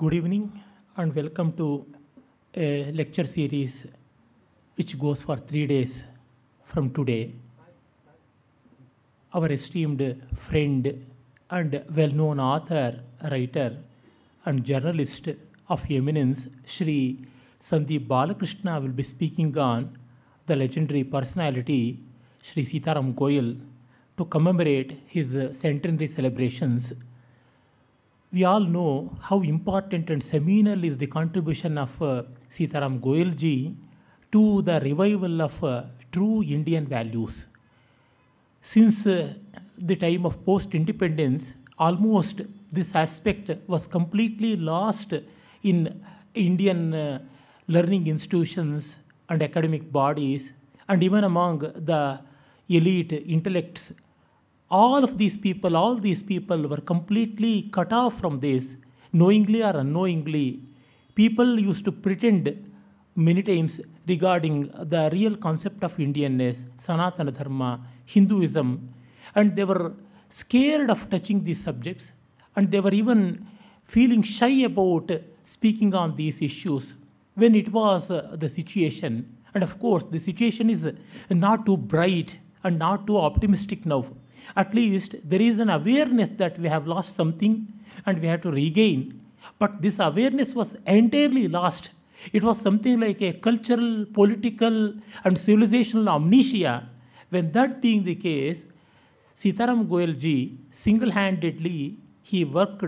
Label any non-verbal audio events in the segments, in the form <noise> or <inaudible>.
Good evening and welcome to a lecture series which goes for three days from today. Our esteemed friend and well known author, writer, and journalist of eminence, Sri Sandeep Balakrishna, will be speaking on the legendary personality, Sri Sitaram Goyal, to commemorate his centenary celebrations we all know how important and seminal is the contribution of uh, Sitaram Goyalji to the revival of uh, true Indian values. Since uh, the time of post independence, almost this aspect was completely lost in Indian uh, learning institutions and academic bodies, and even among the elite intellects all of these people, all these people were completely cut off from this, knowingly or unknowingly. People used to pretend many times regarding the real concept of Indianness, Sanatana Dharma, Hinduism, and they were scared of touching these subjects, and they were even feeling shy about speaking on these issues when it was uh, the situation. And of course, the situation is not too bright and not too optimistic now at least there is an awareness that we have lost something and we have to regain. But this awareness was entirely lost. It was something like a cultural, political, and civilizational amnesia. When that being the case, Sitaram Goelji, single handedly he worked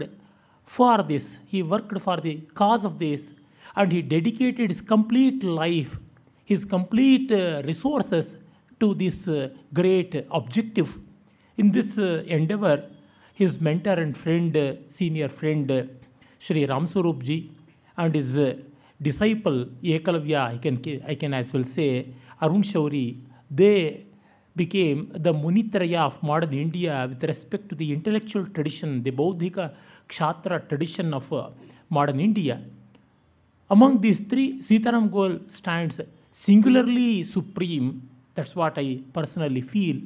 for this, he worked for the cause of this, and he dedicated his complete life, his complete uh, resources to this uh, great objective in this uh, endeavor, his mentor and friend, uh, senior friend, uh, Sri Ramswarup ji, and his disciple, Ekalavya, I can, I can as well say, Arun Shauri, they became the Munitraya of modern India with respect to the intellectual tradition, the Bodhika Kshatra tradition of modern India. Among these three, Sitaram Goel stands singularly supreme. That's what I personally feel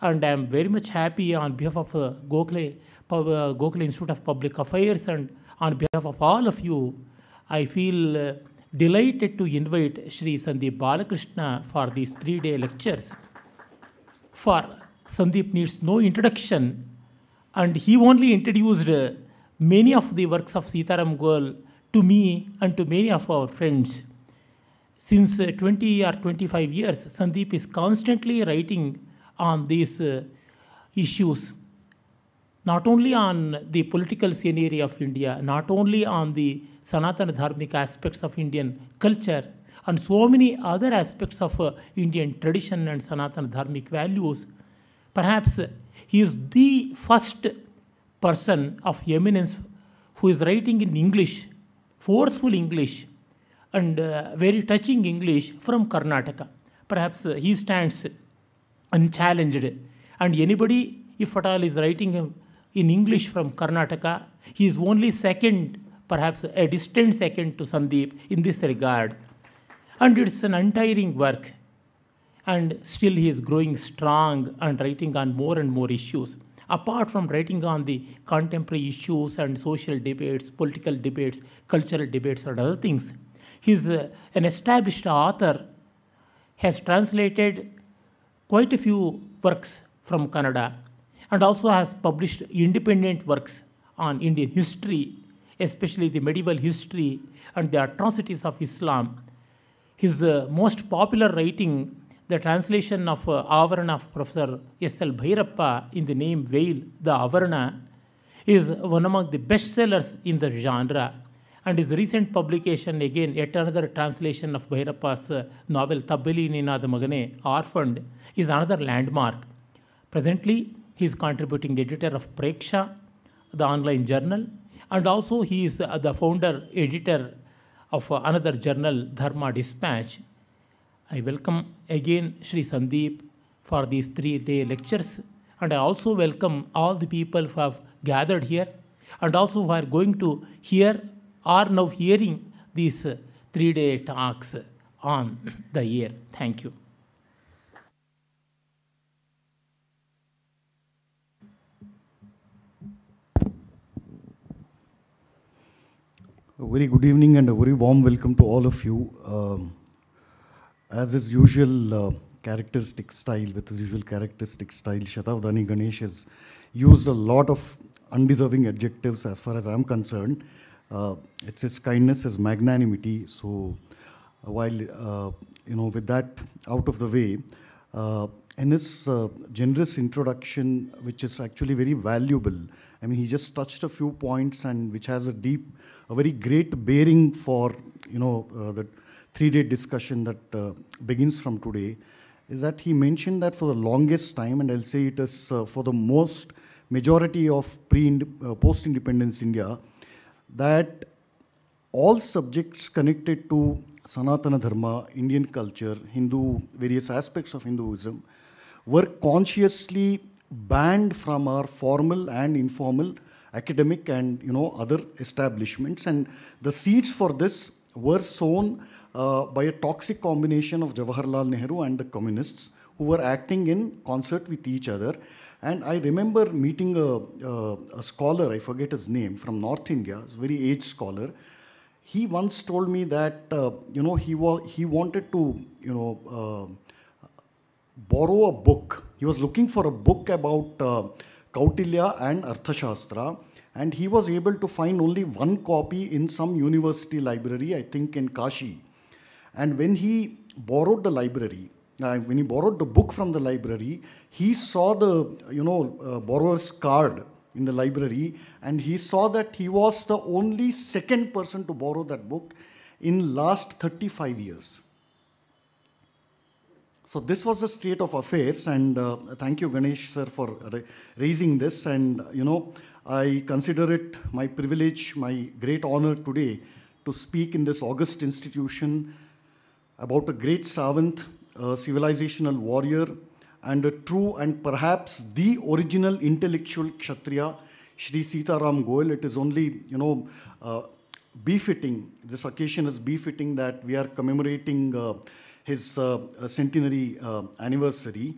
and I am very much happy on behalf of uh, Gokhale, uh, Gokhale Institute of Public Affairs and on behalf of all of you, I feel uh, delighted to invite Sri Sandeep Balakrishna for these three-day lectures. For Sandeep needs no introduction and he only introduced uh, many of the works of Sitaram Goel to me and to many of our friends. Since uh, 20 or 25 years, Sandeep is constantly writing on these uh, issues, not only on the political scenery of India, not only on the Sanatana Dharmic aspects of Indian culture, and so many other aspects of uh, Indian tradition and Sanatana Dharmic values. Perhaps he is the first person of eminence who is writing in English, forceful English, and uh, very touching English from Karnataka. Perhaps he stands unchallenged. And anybody, if at all, is writing in English from Karnataka, he is only second, perhaps a distant second to Sandeep in this regard. And it's an untiring work. And still he is growing strong and writing on more and more issues. Apart from writing on the contemporary issues and social debates, political debates, cultural debates, and other things, he's uh, an established author, has translated quite a few works from Canada, and also has published independent works on Indian history, especially the medieval history and the atrocities of Islam. His uh, most popular writing, the translation of uh, Avarna of Professor S.L. Bhairappa in the name Veil, the Avarna, is one among the bestsellers in the genre. And his recent publication, again, yet another translation of Bhairappa's uh, novel Tabeli Nina the Magane, Orphaned, is another landmark. Presently, he is contributing editor of Preksha, the online journal, and also he is uh, the founder editor of uh, another journal, Dharma Dispatch. I welcome again Sri Sandeep for these three day lectures, and I also welcome all the people who have gathered here and also who are going to hear or now hearing these uh, three day talks on the year. Thank you. A very good evening and a very warm welcome to all of you. Um, as his usual uh, characteristic style, with his usual characteristic style, Shatavdani Ganesh has used a lot of undeserving adjectives as far as I'm concerned. Uh, it's his kindness, his magnanimity. So uh, while, uh, you know, with that out of the way, uh, in his uh, generous introduction, which is actually very valuable. I mean, he just touched a few points and which has a deep a very great bearing for you know uh, the three-day discussion that uh, begins from today is that he mentioned that for the longest time, and I'll say it is uh, for the most majority of pre uh, post independence India, that all subjects connected to Sanatana Dharma, Indian culture, Hindu, various aspects of Hinduism, were consciously banned from our formal and informal academic and you know other establishments. And the seeds for this were sown uh, by a toxic combination of Jawaharlal Nehru and the communists who were acting in concert with each other. And I remember meeting a, a, a scholar, I forget his name, from North India, a very aged scholar. He once told me that, uh, you know, he, wa- he wanted to, you know, uh, borrow a book. He was looking for a book about uh, Kautilya and Arthashastra and he was able to find only one copy in some university library, I think in Kashi. And when he borrowed the library, uh, when he borrowed the book from the library, he saw the you know uh, borrower's card in the library, and he saw that he was the only second person to borrow that book in last 35 years. So this was the state of affairs, and uh, thank you, Ganesh sir, for raising this. And you know, I consider it my privilege, my great honor today, to speak in this august institution about a great savant, a civilizational warrior, and a true and perhaps the original intellectual Kshatriya, Sri Sita Ram Goel. It is only, you know, uh, befitting, this occasion is befitting that we are commemorating uh, his uh, uh, centenary uh, anniversary.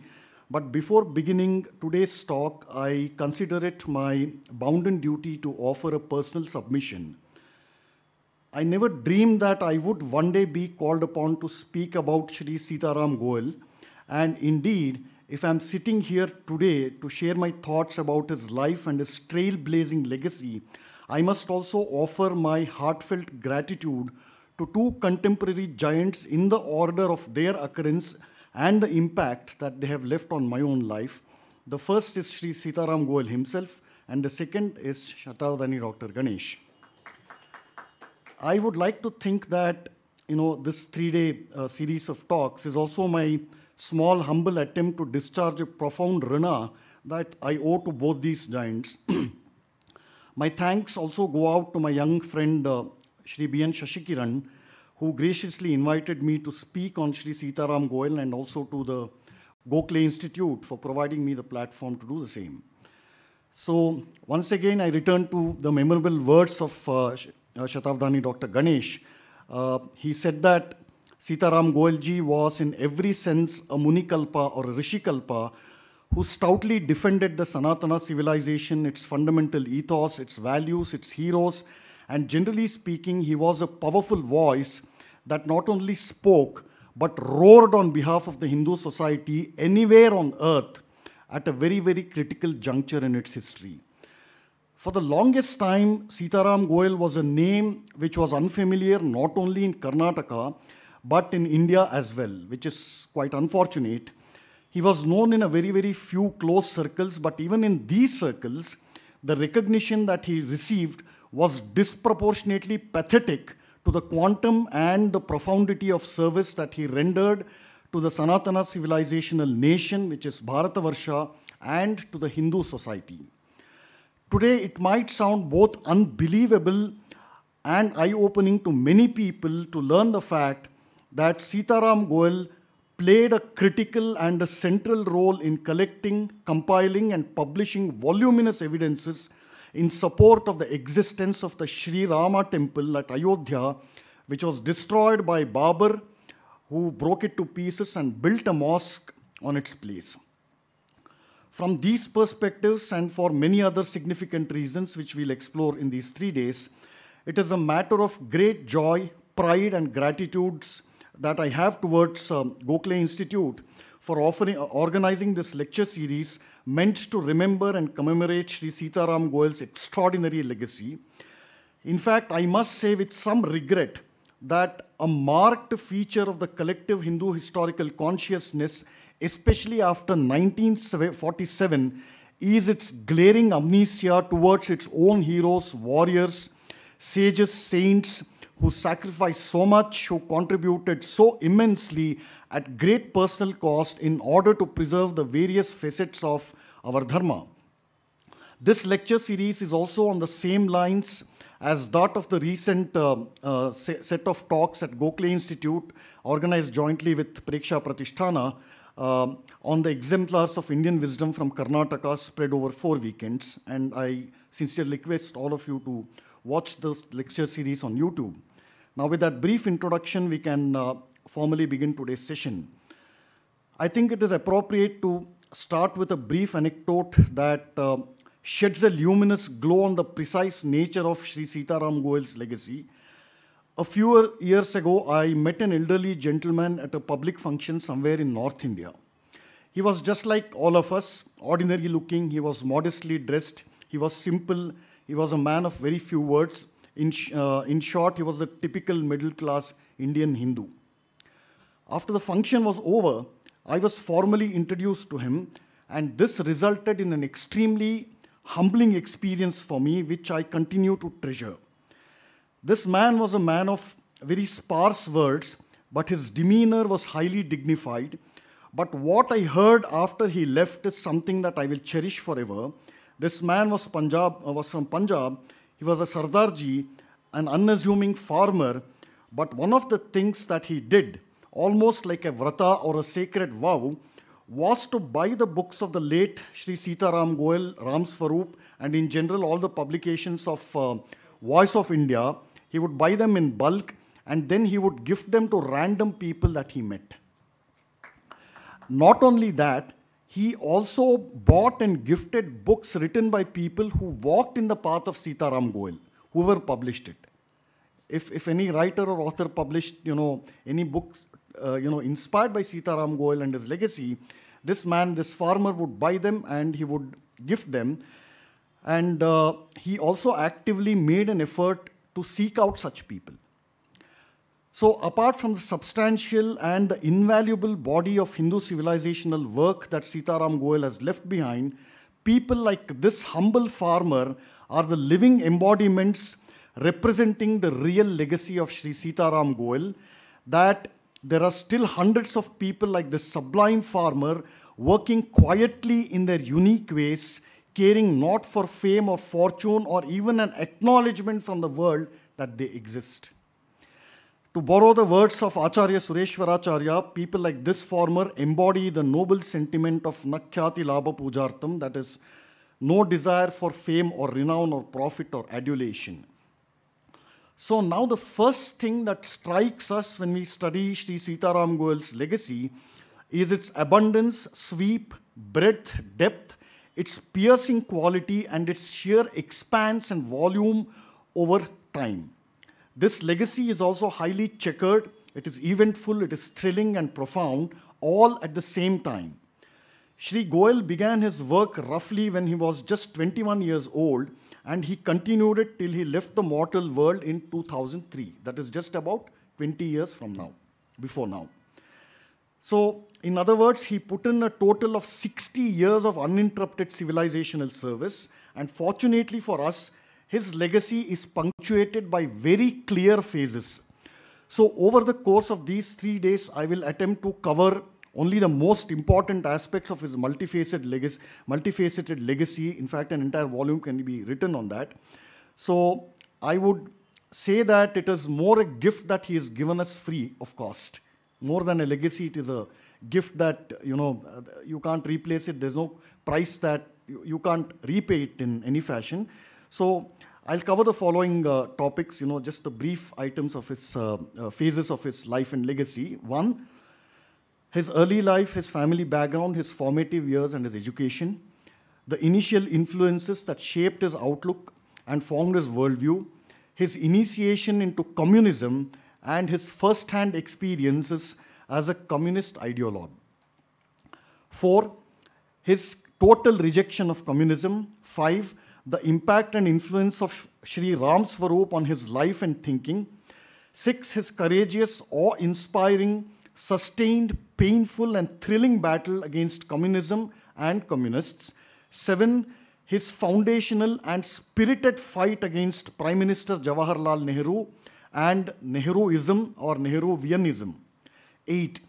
But before beginning today's talk, I consider it my bounden duty to offer a personal submission. I never dreamed that I would one day be called upon to speak about Sri Sitaram Goel, and indeed, if I'm sitting here today to share my thoughts about his life and his trailblazing legacy, I must also offer my heartfelt gratitude to two contemporary giants in the order of their occurrence and the impact that they have left on my own life. The first is Sri Sitaram Goel himself, and the second is Shatavdani Dr. Ganesh. I would like to think that you know this three-day uh, series of talks is also my small, humble attempt to discharge a profound rana that I owe to both these giants. <clears throat> my thanks also go out to my young friend uh, Shri B.N. Shashikiran, who graciously invited me to speak on Sri Sitaram Goel and also to the Gokhale Institute for providing me the platform to do the same. So once again, I return to the memorable words of uh, uh Shatavdani Dr. Ganesh. Uh, he said that Sitaram Goelji was in every sense a Munikalpa or a Rishikalpa who stoutly defended the Sanatana civilization, its fundamental ethos, its values, its heroes, and generally speaking, he was a powerful voice that not only spoke, but roared on behalf of the Hindu society anywhere on earth at a very, very critical juncture in its history. For the longest time, Sitaram Goel was a name which was unfamiliar not only in Karnataka, but in India as well, which is quite unfortunate. He was known in a very, very few close circles, but even in these circles, the recognition that he received was disproportionately pathetic to the quantum and the profundity of service that he rendered to the Sanatana civilizational nation, which is Bharatavarsha, and to the Hindu society. Today, it might sound both unbelievable and eye-opening to many people to learn the fact that Sitaram Goel played a critical and a central role in collecting, compiling, and publishing voluminous evidences in support of the existence of the Sri Rama temple at Ayodhya, which was destroyed by Babur, who broke it to pieces and built a mosque on its place. From these perspectives and for many other significant reasons which we'll explore in these three days, it is a matter of great joy, pride and gratitudes that I have towards um, Gokhale Institute for offering, uh, organizing this lecture series meant to remember and commemorate Sri Sitaram Goel's extraordinary legacy. In fact, I must say with some regret that a marked feature of the collective Hindu historical consciousness, especially after 1947, is its glaring amnesia towards its own heroes, warriors, sages, saints, who sacrificed so much, who contributed so immensely, at great personal cost in order to preserve the various facets of our dharma. This lecture series is also on the same lines as that of the recent uh, uh, set of talks at Gokhale Institute organized jointly with Preksha Pratisthana, uh, on the exemplars of Indian wisdom from Karnataka spread over four weekends. And I sincerely request all of you to watch this lecture series on YouTube. Now with that brief introduction, we can uh, formally begin today's session, I think it is appropriate to start with a brief anecdote that uh, sheds a luminous glow on the precise nature of Sri Sitaram Goel's legacy. A few years ago, I met an elderly gentleman at a public function somewhere in North India. He was just like all of us, ordinary looking, he was modestly dressed, he was simple, he was a man of very few words. In, uh, in short, he was a typical middle class Indian Hindu. After the function was over, I was formally introduced to him, and this resulted in an extremely humbling experience for me, which I continue to treasure. This man was a man of very sparse words, but his demeanor was highly dignified. But what I heard after he left is something that I will cherish forever. This man was, Punjab, was from Punjab. He was a Sardarji, an unassuming farmer. But one of the things that he did almost like a vrata or a sacred vow, was to buy the books of the late Sri Sita Ram Goel, Ram Swaroop, and in general all the publications of uh, Voice of India. He would buy them in bulk and then he would gift them to random people that he met. Not only that, he also bought and gifted books written by people who walked in the path of Sita Ram Goel, whoever published it. If, if any writer or author published, you know, any books uh, you know, inspired by Sitaram Goel and his legacy, this man, this farmer would buy them and he would gift them. And uh, he also actively made an effort to seek out such people. So apart from the substantial and the invaluable body of Hindu civilizational work that Sitaram Goel has left behind, people like this humble farmer are the living embodiments representing the real legacy of Sri Sitaram Goel that there are still hundreds of people like this sublime farmer working quietly in their unique ways, caring not for fame or fortune or even an acknowledgement from the world that they exist. To borrow the words of Acharya Sureshwaracharya, people like this farmer embody the noble sentiment of Nakhyati Labha Pujartam, that is, no desire for fame or renown or profit or adulation. So now the first thing that strikes us when we study Sri Sitaram Goel's legacy is its abundance, sweep, breadth, depth, its piercing quality, and its sheer expanse and volume over time. This legacy is also highly checkered, it is eventful, it is thrilling and profound, all at the same time. Sri Goel began his work roughly when he was just 21 years old and he continued it till he left the mortal world in 2003. That is just about 20 years from now, before now. So, in other words, he put in a total of 60 years of uninterrupted civilizational service, and fortunately for us, his legacy is punctuated by very clear phases. So, over the course of these three days, I will attempt to cover only the most important aspects of his multifaceted legacy, multifaceted legacy, in fact, an entire volume can be written on that. So I would say that it is more a gift that he has given us free of cost. More than a legacy, it is a gift that, you know, you can't replace it. There's no price that you, you can't repay it in any fashion. So I'll cover the following uh, topics, you know, just the brief items of his uh, uh, phases of his life and legacy. One, his early life, his family background, his formative years, and his education, the initial influences that shaped his outlook and formed his worldview, his initiation into communism, and his first-hand experiences as a communist ideologue. Four, his total rejection of communism. Five, the impact and influence of Sri Ram Swarup on his life and thinking. Six, his courageous, awe-inspiring, sustained painful and thrilling battle against communism and communists. Seven, his foundational and spirited fight against Prime Minister Jawaharlal Nehru and Nehruism or Nehruvianism. Eight,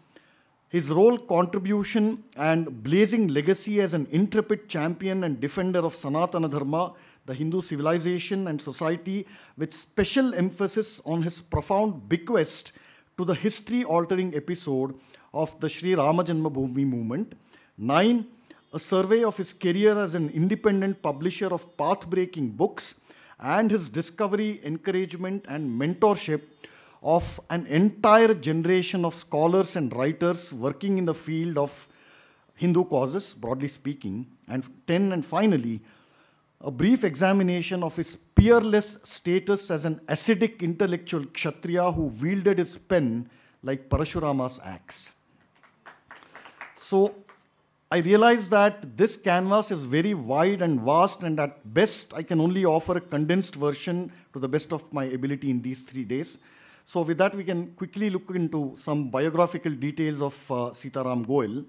his role, contribution, and blazing legacy as an intrepid champion and defender of Sanatana Dharma, the Hindu civilization and society, with special emphasis on his profound bequest to the history altering episode of the Sri Ramajanma movement. Nine, a survey of his career as an independent publisher of path-breaking books and his discovery, encouragement and mentorship of an entire generation of scholars and writers working in the field of Hindu causes, broadly speaking. And 10, and finally, a brief examination of his peerless status as an ascetic intellectual Kshatriya who wielded his pen like Parashurama's axe. So I realized that this canvas is very wide and vast, and at best, I can only offer a condensed version to the best of my ability in these three days. So with that, we can quickly look into some biographical details of uh, Sitaram Goel.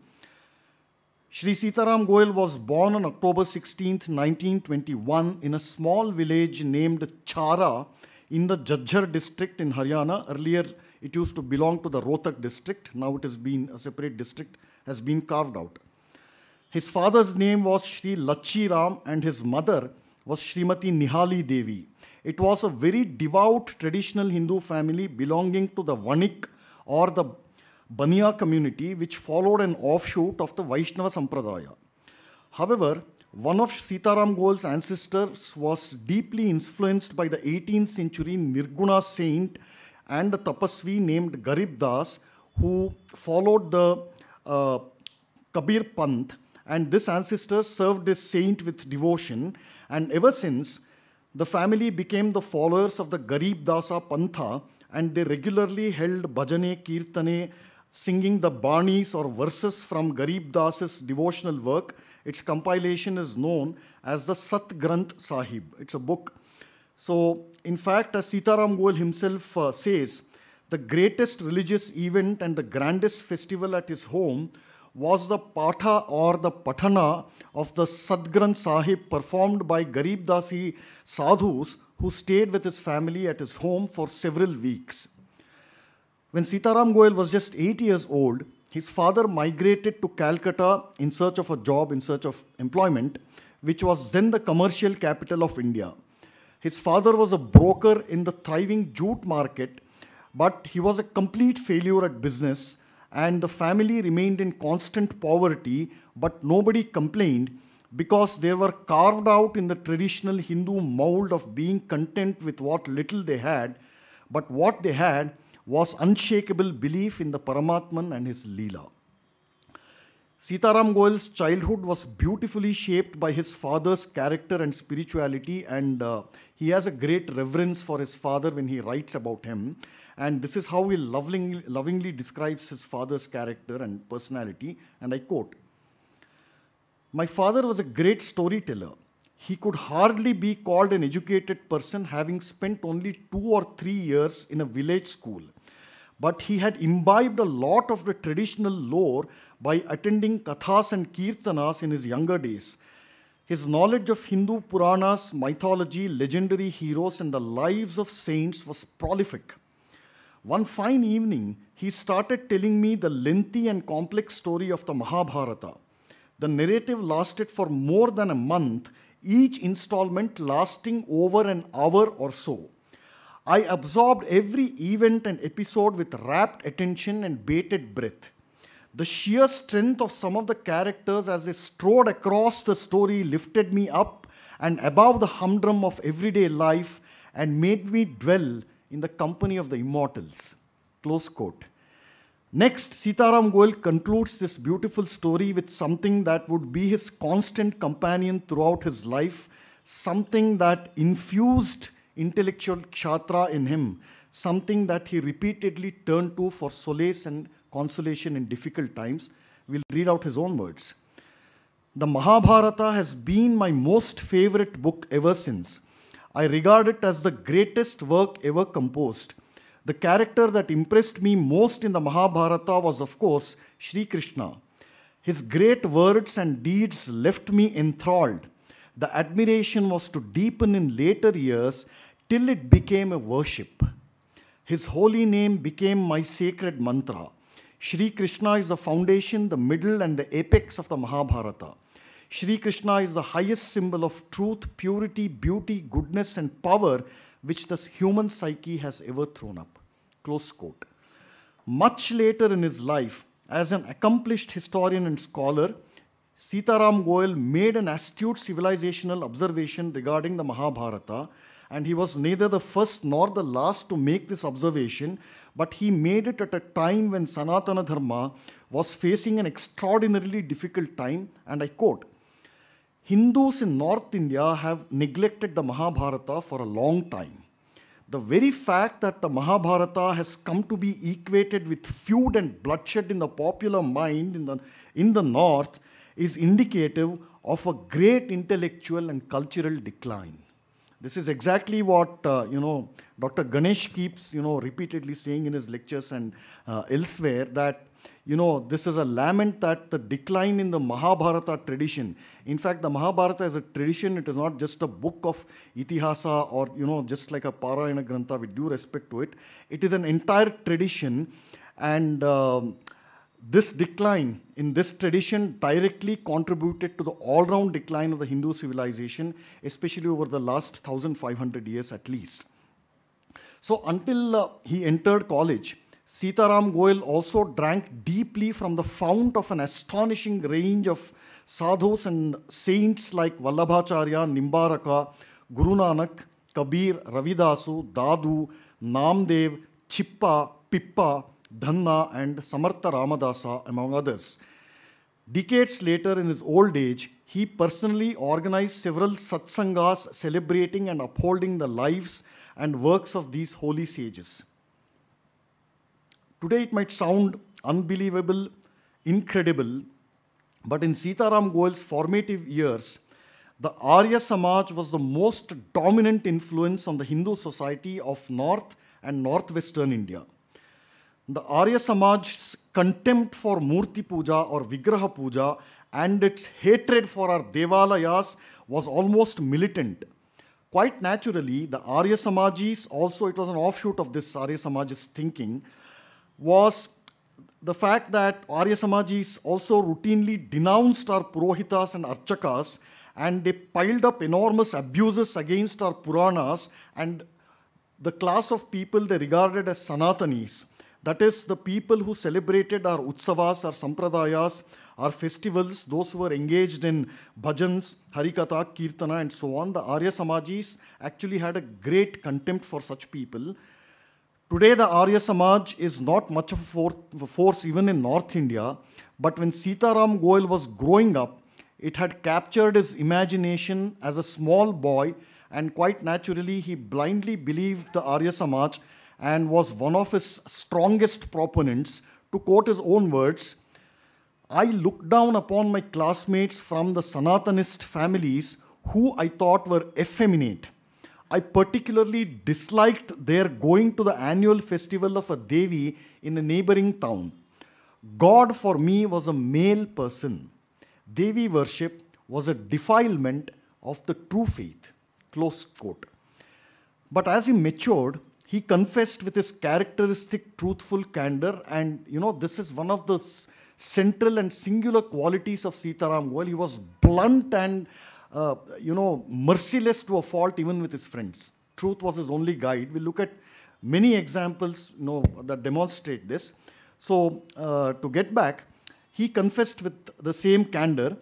Sri Sitaram Goel was born on October 16, 1921 in a small village named Chara in the Jajjar district in Haryana. Earlier, it used to belong to the Rohtak district. Now it has been a separate district has been carved out. His father's name was Sri Lachi Ram and his mother was Srimati Nihali Devi. It was a very devout traditional Hindu family belonging to the Vanik or the Baniya community, which followed an offshoot of the Vaishnava Sampradaya. However, one of Sitaram Goel's ancestors was deeply influenced by the 18th century Nirguna saint and the tapasvi named Garib Das, who followed the uh, Kabir Panth, and this ancestor served this saint with devotion, and ever since, the family became the followers of the Garib Dasa Pantha, and they regularly held bhajane, kirtane, singing the banis or verses from Garib Das's devotional work. Its compilation is known as the Sat Granth Sahib. It's a book. So, in fact, as Sitaram Goel himself uh, says, the greatest religious event and the grandest festival at his home was the Patha or the Patana of the Sadgranth Sahib performed by Garib Dasi sadhus who stayed with his family at his home for several weeks. When Sitaram Goel was just eight years old, his father migrated to Calcutta in search of a job, in search of employment, which was then the commercial capital of India. His father was a broker in the thriving jute market but he was a complete failure at business, and the family remained in constant poverty, but nobody complained because they were carved out in the traditional Hindu mold of being content with what little they had, but what they had was unshakable belief in the Paramatman and his Leela. Sitaram Goel's childhood was beautifully shaped by his father's character and spirituality, and uh, he has a great reverence for his father when he writes about him. And this is how he lovingly, lovingly describes his father's character and personality. And I quote My father was a great storyteller. He could hardly be called an educated person, having spent only two or three years in a village school. But he had imbibed a lot of the traditional lore by attending kathas and kirtanas in his younger days. His knowledge of Hindu Puranas, mythology, legendary heroes, and the lives of saints was prolific. One fine evening, he started telling me the lengthy and complex story of the Mahabharata. The narrative lasted for more than a month, each installment lasting over an hour or so. I absorbed every event and episode with rapt attention and bated breath. The sheer strength of some of the characters as they strode across the story lifted me up and above the humdrum of everyday life and made me dwell in the company of the immortals. Close quote. Next, Sitaram Goel concludes this beautiful story with something that would be his constant companion throughout his life, something that infused intellectual kshatra in him, something that he repeatedly turned to for solace and consolation in difficult times. We'll read out his own words. The Mahabharata has been my most favorite book ever since. I regard it as the greatest work ever composed. The character that impressed me most in the Mahabharata was, of course, Sri Krishna. His great words and deeds left me enthralled. The admiration was to deepen in later years till it became a worship. His holy name became my sacred mantra. Sri Krishna is the foundation, the middle, and the apex of the Mahabharata. Shri Krishna is the highest symbol of truth, purity, beauty, goodness, and power which the human psyche has ever thrown up. Close quote. Much later in his life, as an accomplished historian and scholar, Sitaram Goel made an astute civilizational observation regarding the Mahabharata, and he was neither the first nor the last to make this observation, but he made it at a time when Sanatana Dharma was facing an extraordinarily difficult time, and I quote, Hindus in North India have neglected the Mahabharata for a long time. The very fact that the Mahabharata has come to be equated with feud and bloodshed in the popular mind in the, in the North is indicative of a great intellectual and cultural decline. This is exactly what uh, you know Dr. Ganesh keeps you know repeatedly saying in his lectures and uh, elsewhere that you know, this is a lament that the decline in the Mahabharata tradition. In fact, the Mahabharata is a tradition, it is not just a book of itihasa or, you know, just like a Parayana Grantha with due respect to it. It is an entire tradition and um, this decline in this tradition directly contributed to the all-round decline of the Hindu civilization, especially over the last 1,500 years at least. So until uh, he entered college, Sitaram Goel also drank deeply from the fount of an astonishing range of sadhus and saints like Vallabhacharya, Nimbaraka, Guru Nanak, Kabir, Ravidasu, Dadu, Namdev, Chippa, Pippa, Dhanna, and Samartha Ramadasa, among others. Decades later, in his old age, he personally organized several satsangas celebrating and upholding the lives and works of these holy sages. Today it might sound unbelievable, incredible, but in Sitaram Goel's formative years, the Arya Samaj was the most dominant influence on the Hindu society of North and Northwestern India. The Arya Samaj's contempt for Murti Puja or Vigraha Puja and its hatred for our Devalayas was almost militant. Quite naturally, the Arya Samajis, also it was an offshoot of this Arya Samajist thinking, was the fact that Arya Samajis also routinely denounced our Purohitas and Archakas and they piled up enormous abuses against our Puranas and the class of people they regarded as Sanatanis. That is, the people who celebrated our utsavas, our sampradayas, our festivals, those who were engaged in bhajans, katha, kirtana, and so on. The Arya Samajis actually had a great contempt for such people Today, the Arya Samaj is not much of a force even in North India, but when Sitaram Goel was growing up, it had captured his imagination as a small boy, and quite naturally, he blindly believed the Arya Samaj and was one of his strongest proponents. To quote his own words, I looked down upon my classmates from the Sanatanist families who I thought were effeminate. I particularly disliked their going to the annual festival of a Devi in a neighboring town. God for me was a male person. Devi worship was a defilement of the true faith. Close quote. But as he matured, he confessed with his characteristic truthful candor, and you know, this is one of the central and singular qualities of Sitaram Goel. He was blunt and uh, you know, merciless to a fault even with his friends. Truth was his only guide. We look at many examples you know, that demonstrate this. So uh, to get back, he confessed with the same candor,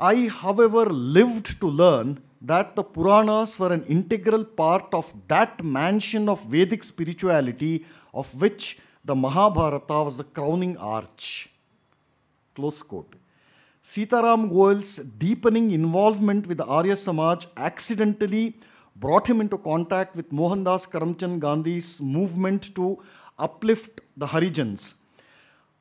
I, however, lived to learn that the Puranas were an integral part of that mansion of Vedic spirituality of which the Mahabharata was the crowning arch. Close quote. Sitaram Goel's deepening involvement with the Arya Samaj accidentally brought him into contact with Mohandas Karamchand Gandhi's movement to uplift the Harijans.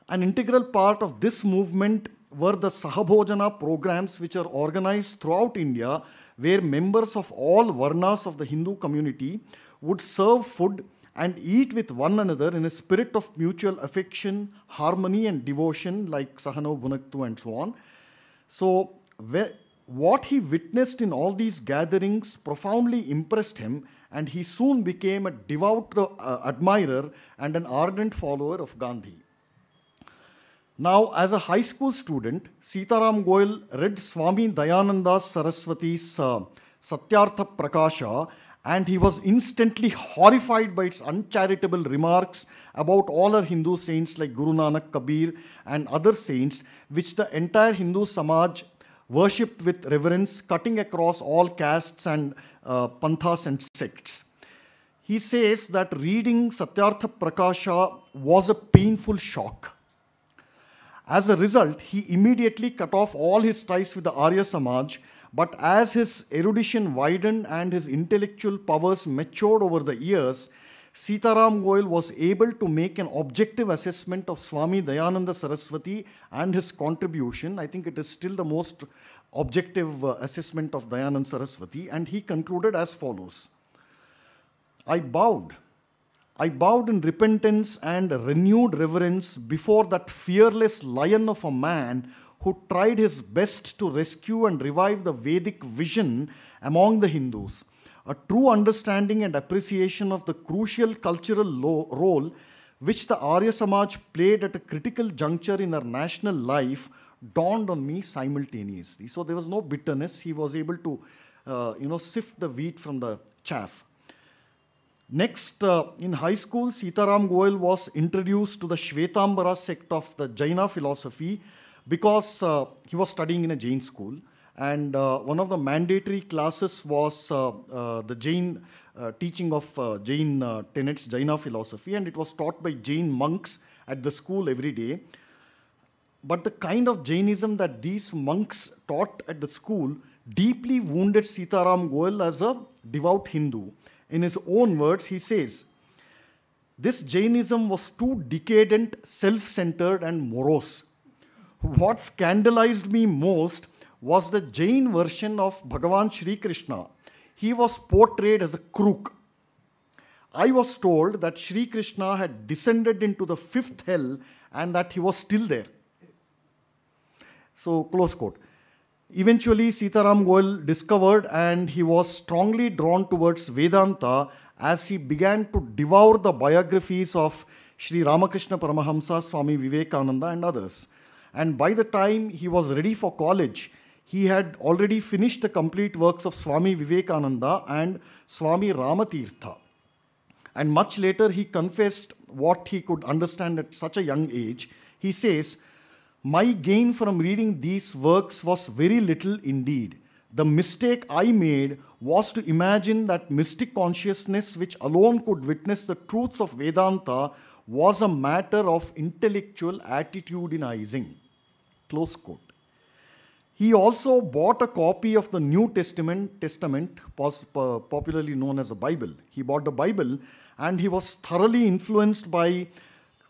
An integral part of this movement were the Sahabhojana programs which are organized throughout India where members of all Varnas of the Hindu community would serve food and eat with one another in a spirit of mutual affection, harmony and devotion like Sahano Bhunaktu and so on. So, what he witnessed in all these gatherings profoundly impressed him, and he soon became a devout uh, admirer and an ardent follower of Gandhi. Now, as a high school student, Sitaram Goyal read Swami Dayananda Saraswati's uh, Satyartha Prakasha and he was instantly horrified by its uncharitable remarks about all our Hindu saints like Guru Nanak, Kabir, and other saints, which the entire Hindu Samaj worshipped with reverence, cutting across all castes and uh, panthas and sects. He says that reading Satyartha Prakasha was a painful shock. As a result, he immediately cut off all his ties with the Arya Samaj but as his erudition widened and his intellectual powers matured over the years, Sitaram Goyal was able to make an objective assessment of Swami Dayananda Saraswati and his contribution. I think it is still the most objective uh, assessment of Dayananda Saraswati, and he concluded as follows I bowed. I bowed in repentance and renewed reverence before that fearless lion of a man who tried his best to rescue and revive the Vedic vision among the Hindus. A true understanding and appreciation of the crucial cultural role which the Arya Samaj played at a critical juncture in our national life dawned on me simultaneously. So there was no bitterness. He was able to, uh, you know, sift the wheat from the chaff. Next, uh, in high school, Sitaram Goel was introduced to the Shvetambara sect of the Jaina philosophy, because uh, he was studying in a Jain school, and uh, one of the mandatory classes was uh, uh the Jain uh, teaching of uh, Jain tenets, Jaina philosophy, and it was taught by Jain monks at the school every day. But the kind of Jainism that these monks taught at the school deeply wounded Sitaram Goel as a devout Hindu. In his own words, he says, This Jainism was too decadent, self centered, and morose what scandalized me most was the Jain version of Bhagavan Sri Krishna. He was portrayed as a crook. I was told that Sri Krishna had descended into the fifth hell and that he was still there. So, close quote. Eventually, Sitaram Goel discovered and he was strongly drawn towards Vedanta as he began to devour the biographies of Sri Ramakrishna Paramahamsa, Swami Vivekananda, and others. And by the time he was ready for college, he had already finished the complete works of Swami Vivekananda and Swami Ramatirtha. And much later, he confessed what he could understand at such a young age. He says, My gain from reading these works was very little indeed. The mistake I made was to imagine that mystic consciousness, which alone could witness the truths of Vedanta, was a matter of intellectual attitudinizing. Close quote. He also bought a copy of the New Testament, Testament popularly known as the Bible. He bought the Bible and he was thoroughly influenced by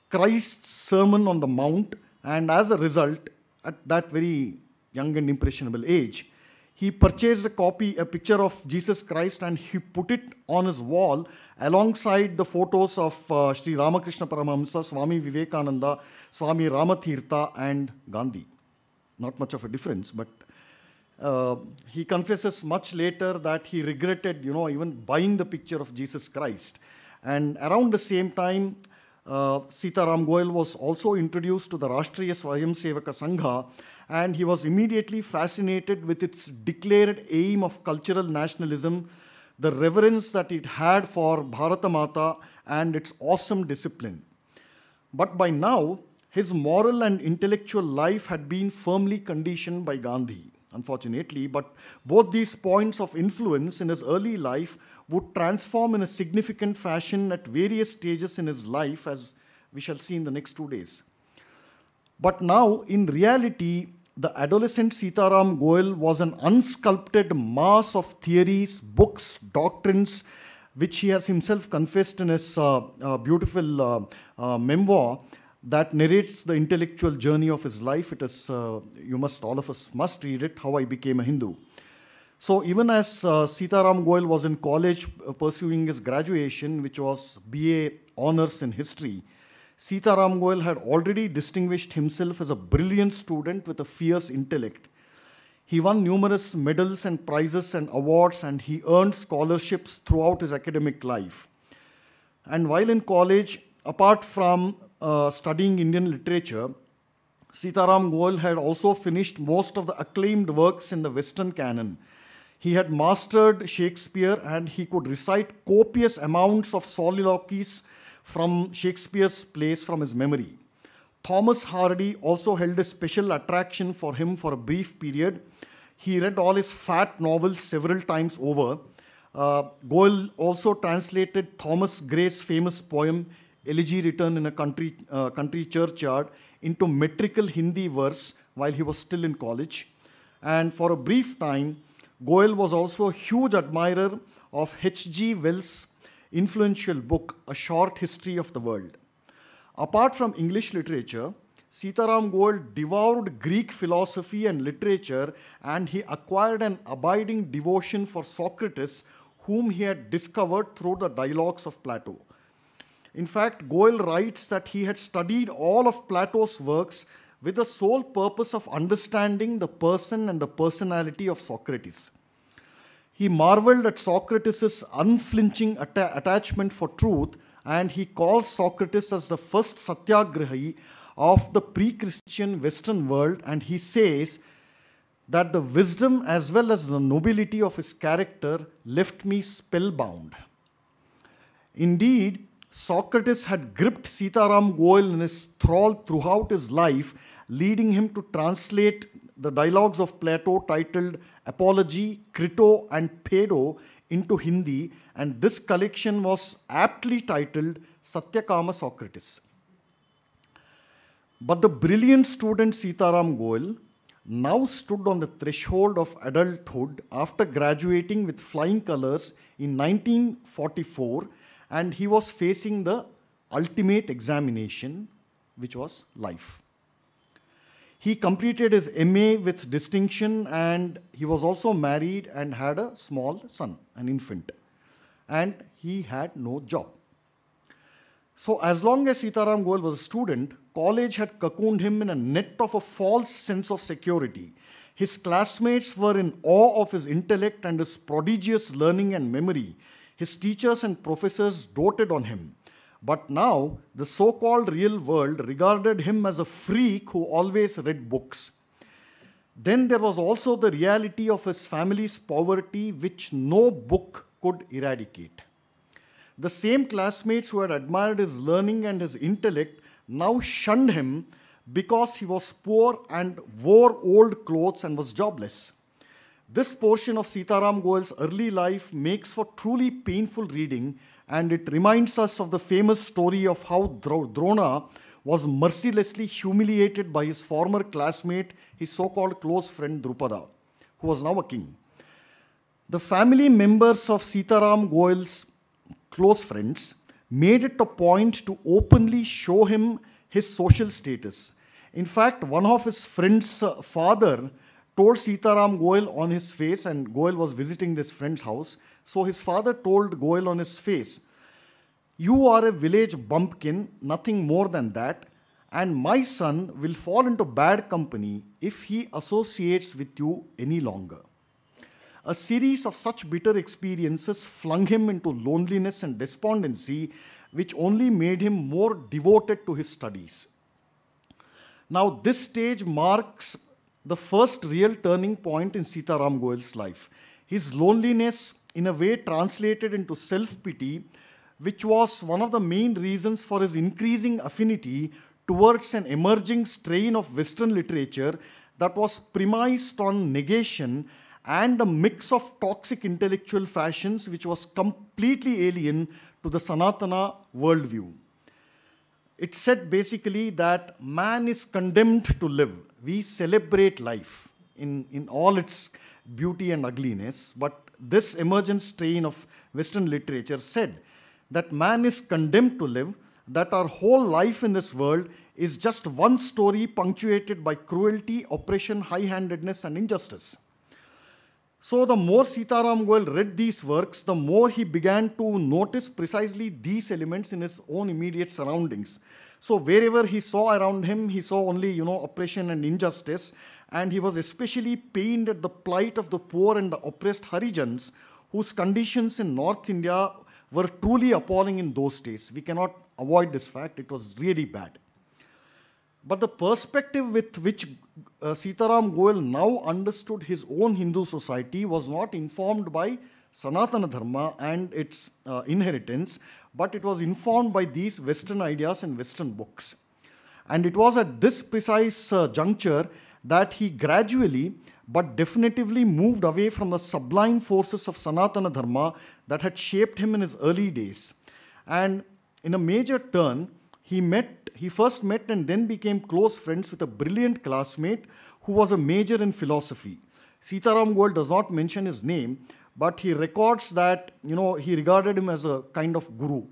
Christ's Sermon on the Mount. And as a result, at that very young and impressionable age, he purchased a copy, a picture of Jesus Christ, and he put it on his wall alongside the photos of uh, Sri Ramakrishna Paramahamsa, Swami Vivekananda, Swami Ramatirtha, and Gandhi. Not much of a difference, but uh, he confesses much later that he regretted, you know, even buying the picture of Jesus Christ. And around the same time, uh, Sita Ram Goyal was also introduced to the Rashtriya Swayamsevaka Sangha, and he was immediately fascinated with its declared aim of cultural nationalism the reverence that it had for Bharatamata and its awesome discipline. But by now, his moral and intellectual life had been firmly conditioned by Gandhi, unfortunately, but both these points of influence in his early life would transform in a significant fashion at various stages in his life, as we shall see in the next two days. But now, in reality, the adolescent Sitaram Goel was an unsculpted mass of theories, books, doctrines, which he has himself confessed in his uh, uh, beautiful uh, uh memoir that narrates the intellectual journey of his life. It is, uh, you must, all of us must read it, How I Became a Hindu. So even as uh, Sitaram Goel was in college uh, pursuing his graduation, which was BA Honours in History, Sita Ram Goel had already distinguished himself as a brilliant student with a fierce intellect. He won numerous medals and prizes and awards, and he earned scholarships throughout his academic life. And while in college, apart from uh, studying Indian literature, Sitaram Goel had also finished most of the acclaimed works in the Western canon. He had mastered Shakespeare and he could recite copious amounts of soliloquies from Shakespeare's plays from his memory. Thomas Hardy also held a special attraction for him for a brief period. He read all his fat novels several times over. Uh, Goel also translated Thomas Gray's famous poem, Elegy Written in a Country, uh, country Churchyard, into metrical Hindi verse while he was still in college. And for a brief time, Goel was also a huge admirer of H.G. Wells' influential book, A Short History of the World. Apart from English literature, Sitaram Goel devoured Greek philosophy and literature, and he acquired an abiding devotion for Socrates, whom he had discovered through the dialogues of Plato. In fact, Goel writes that he had studied all of Plato's works with the sole purpose of understanding the person and the personality of Socrates. He marveled at Socrates' unflinching atta attachment for truth and he calls Socrates as the first Satyagrahi of the pre Christian Western world and he says that the wisdom as well as the nobility of his character left me spellbound. Indeed, Socrates had gripped Sitaram Goel in his thrall throughout his life, leading him to translate the dialogues of Plato titled Apology, Crito, and Phaedo into Hindi, and this collection was aptly titled Satyakama Socrates. But the brilliant student Sitaram Goel now stood on the threshold of adulthood after graduating with flying colors in 1944, and he was facing the ultimate examination, which was life. He completed his MA with distinction and he was also married and had a small son, an infant. And he had no job. So as long as Sitaram Goel was a student, college had cocooned him in a net of a false sense of security. His classmates were in awe of his intellect and his prodigious learning and memory. His teachers and professors doted on him. But now, the so called real world regarded him as a freak who always read books. Then there was also the reality of his family's poverty, which no book could eradicate. The same classmates who had admired his learning and his intellect now shunned him because he was poor and wore old clothes and was jobless. This portion of Sitaram Goel's early life makes for truly painful reading and it reminds us of the famous story of how Drona was mercilessly humiliated by his former classmate, his so called close friend Drupada, who was now a king. The family members of Sitaram Goel's close friends made it a point to openly show him his social status. In fact, one of his friend's uh, father told Sitaram Goel on his face, and Goel was visiting this friend's house, so his father told Goel on his face, You are a village bumpkin, nothing more than that, and my son will fall into bad company if he associates with you any longer. A series of such bitter experiences flung him into loneliness and despondency, which only made him more devoted to his studies. Now, this stage marks the first real turning point in Sita Ram Goel's life. His loneliness in a way translated into self-pity, which was one of the main reasons for his increasing affinity towards an emerging strain of Western literature that was premised on negation and a mix of toxic intellectual fashions which was completely alien to the Sanatana worldview. It said basically that man is condemned to live. We celebrate life in, in all its beauty and ugliness, but this emergent strain of Western literature said that man is condemned to live, that our whole life in this world is just one story punctuated by cruelty, oppression, high handedness, and injustice. So, the more Sitaram Goel read these works, the more he began to notice precisely these elements in his own immediate surroundings. So, wherever he saw around him, he saw only, you know, oppression and injustice and he was especially pained at the plight of the poor and the oppressed Harijans, whose conditions in North India were truly appalling in those days. We cannot avoid this fact, it was really bad. But the perspective with which uh, Sitaram Goel now understood his own Hindu society was not informed by Sanatana Dharma and its uh, inheritance, but it was informed by these Western ideas and Western books. And it was at this precise uh, juncture that he gradually but definitively moved away from the sublime forces of Sanatana Dharma that had shaped him in his early days. And in a major turn, he met, he first met and then became close friends with a brilliant classmate who was a major in philosophy. Sitaram Goel does not mention his name, but he records that you know he regarded him as a kind of guru.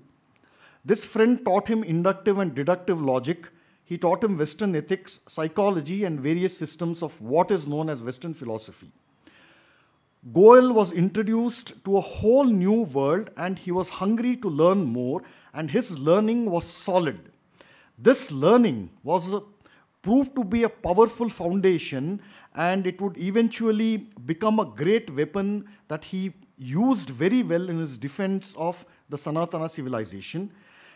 This friend taught him inductive and deductive logic, he taught him Western ethics, psychology, and various systems of what is known as Western philosophy. Goel was introduced to a whole new world and he was hungry to learn more, and his learning was solid. This learning was proved to be a powerful foundation and it would eventually become a great weapon that he used very well in his defense of the Sanatana civilization.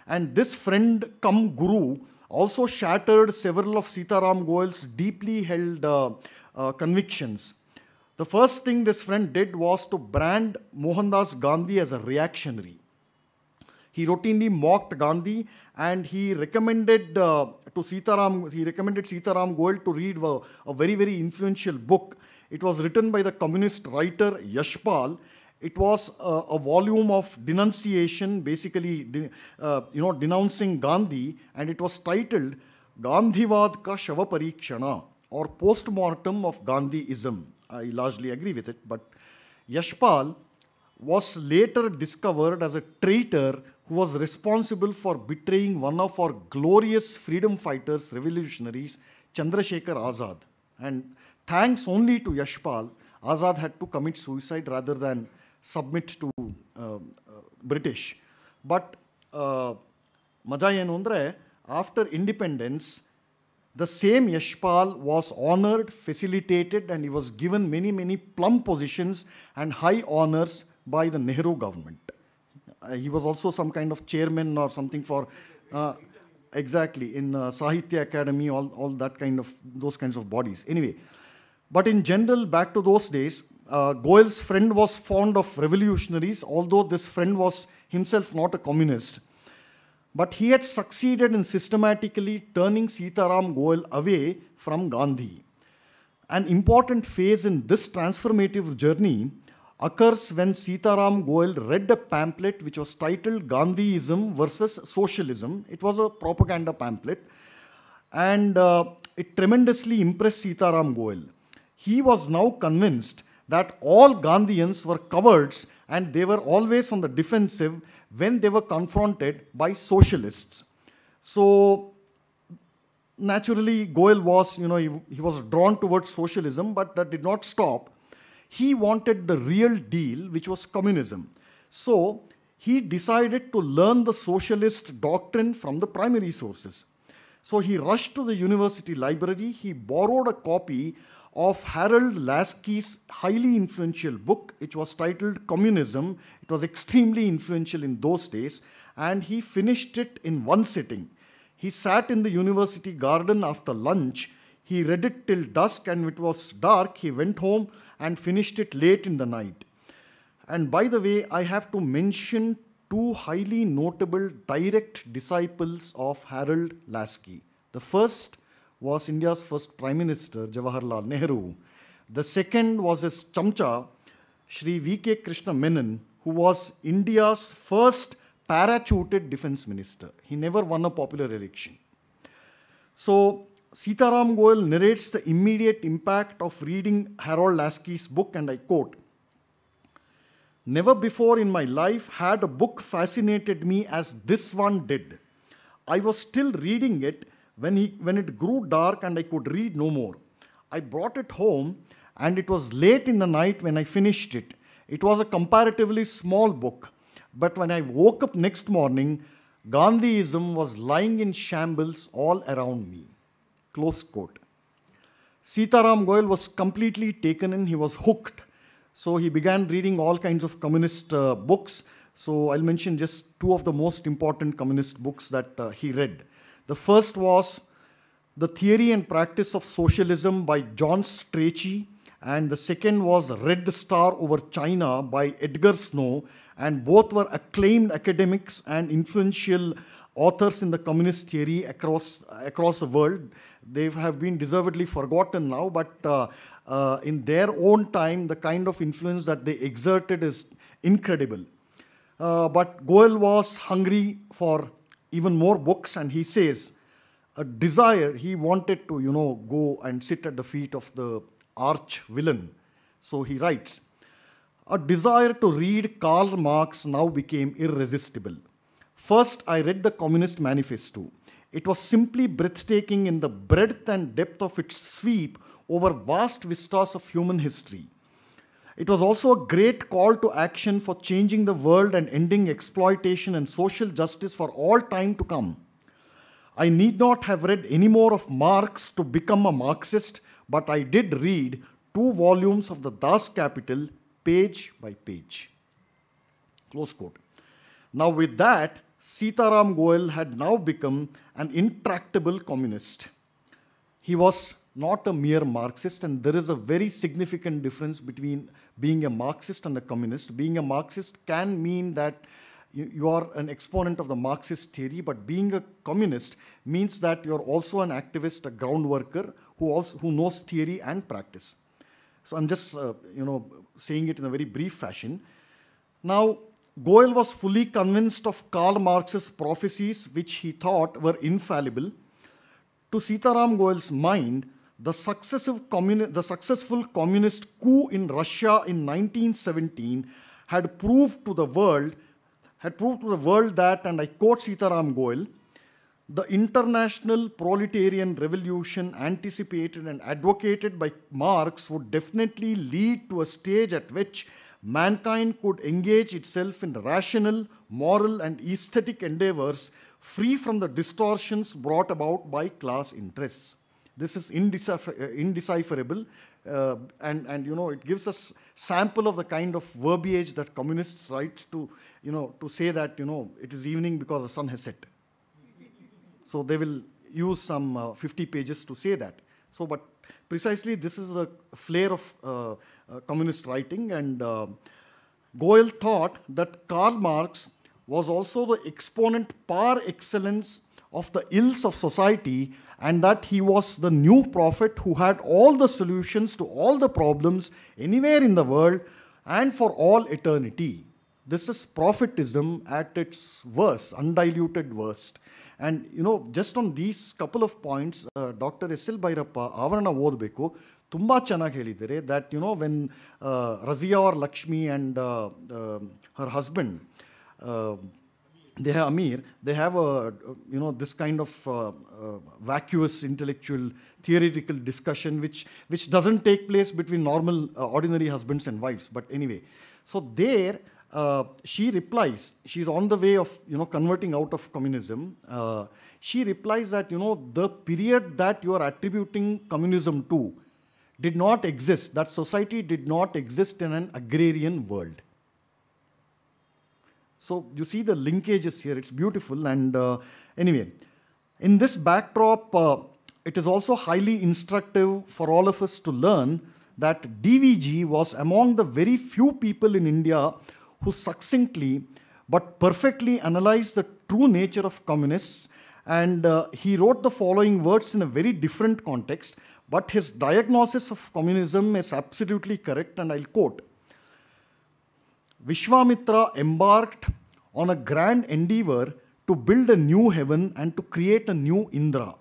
And this friend come guru also shattered several of Sitaram Goel's deeply held uh, uh, convictions. The first thing this friend did was to brand Mohandas Gandhi as a reactionary. He routinely mocked Gandhi and he recommended uh, to Sitaram, he recommended Sitaram Goel to read a, a very, very influential book. It was written by the communist writer Yashpal it was a volume of denunciation, basically, de uh, you know, denouncing Gandhi, and it was titled Gandhivad Ka Shavaparikshana, or Postmortem of Gandhiism. I largely agree with it, but Yashpal was later discovered as a traitor who was responsible for betraying one of our glorious freedom fighters, revolutionaries, Chandrasekhar Azad. And thanks only to Yashpal, Azad had to commit suicide rather than submit to British but ಮಜಾ ಏನು ಅಂದರೆ after independence, the same Yashpal was honored, facilitated, and he was given many, many plum positions and high honors by the Nehru government. Uh, he was also some kind of chairman or something for, uh, exactly, in uh, Sahitya Academy, all, all that kind of, those kinds of bodies. Anyway, but in general, back to those days, uh, Goel's friend was fond of revolutionaries, although this friend was himself not a communist. But he had succeeded in systematically turning Sitaram Goel away from Gandhi. An important phase in this transformative journey occurs when Sitaram Goel read a pamphlet which was titled Gandhiism versus Socialism. It was a propaganda pamphlet and uh, it tremendously impressed Sitaram Goel. He was now convinced that all Gandhians were cowards and they were always on the defensive when they were confronted by socialists. So naturally, Goel was, you know, he, he was drawn towards socialism, but that did not stop. He wanted the real deal, which was communism. So he decided to learn the socialist doctrine from the primary sources. So he rushed to the university library, he borrowed a copy of Harold Lasky's highly influential book, which was titled Communism. It was extremely influential in those days, and he finished it in one sitting. He sat in the university garden after lunch. He read it till dusk, and it was dark. He went home and finished it late in the night. And by the way, I have to mention two highly notable direct disciples of Harold Lasky. The first was India's first Prime Minister, Jawaharlal Nehru. The second was his chamcha, Sri V.K. Krishna Menon, who was India's first parachuted defense minister. He never won a popular election. So, Sitaram Goel narrates the immediate impact of reading Harold Lasky's book, and I quote Never before in my life had a book fascinated me as this one did. I was still reading it when, he, when it grew dark and I could read no more, I brought it home and it was late in the night when I finished it. It was a comparatively small book, but when I woke up next morning, Gandhiism was lying in shambles all around me. Close quote. Sitaram Goyal was completely taken in, he was hooked. So he began reading all kinds of communist uh, books. So I'll mention just two of the most important communist books that uh, he read. The first was The Theory and Practice of Socialism by John Strachey, and the second was Red Star Over China by Edgar Snow, and both were acclaimed academics and influential authors in the communist theory across, across the world. They have been deservedly forgotten now, but uh, uh, in their own time, the kind of influence that they exerted is incredible. Uh, but Goel was hungry for even more books and he says a desire he wanted to you know go and sit at the feet of the arch villain so he writes a desire to read Karl Marx now became irresistible first i read the communist manifesto it was simply breathtaking in the breadth and depth of its sweep over vast vistas of human history it was also a great call to action for changing the world and ending exploitation and social justice for all time to come. I need not have read any more of Marx to become a Marxist, but I did read two volumes of the Das Kapital page by page. Close quote. Now, with that, Sitaram Goel had now become an intractable communist. He was not a mere Marxist, and there is a very significant difference between being a Marxist and a communist. Being a Marxist can mean that you, you are an exponent of the Marxist theory, but being a communist means that you're also an activist, a ground worker who, also, who knows theory and practice. So I'm just, uh, you know, saying it in a very brief fashion. Now, Goel was fully convinced of Karl Marx's prophecies, which he thought were infallible. To Sitaram Goel's mind, the, the, successful communist coup in Russia in 1917 had proved to the world, had proved to the world that, and I quote Sitaram Goel, the international proletarian revolution anticipated and advocated by Marx would definitely lead to a stage at which mankind could engage itself in rational, moral, and aesthetic endeavors free from the distortions brought about by class interests. This is indecipher uh, indecipherable, uh, and, and you know, it gives us sample of the kind of verbiage that communists write to, you know, to say that, you know, it is evening because the sun has set. so they will use some uh, 50 pages to say that. So, but precisely this is a flair of uh, uh, communist writing, and uh, Goel thought that Karl Marx was also the exponent par excellence of the ills of society and that he was the new prophet who had all the solutions to all the problems anywhere in the world and for all eternity. This is prophetism at its worst, undiluted worst. And you know, just on these couple of points, uh, Dr. Esil Bhairappa ಆವರಣ ಓದಬೇಕು ತುಂಬ ಚೆನ್ನಾಗಿ ಹೇಳಿದ್ದಾರೆ that you know when uh, Raziya or Lakshmi and uh, um, her husband. Uh, they have Amir, they have a you know this kind of uh, uh, vacuous intellectual theoretical discussion which which doesn't take place between normal uh, ordinary husbands and wives. But anyway, so there uh, she replies. She's on the way of you know converting out of communism. Uh, she replies that you know the period that you are attributing communism to did not exist. That society did not exist in an agrarian world. So you see the linkages here, it's beautiful. And uh, anyway, in this backdrop, uh, it is also highly instructive for all of us to learn that DVG was among the very few people in India who succinctly but perfectly analyzed the true nature of communists. And uh, he wrote the following words in a very different context, but his diagnosis of communism is absolutely correct, and I'll quote Vishwamitra embarked on a grand endeavor to build a new heaven and to create a new Indra.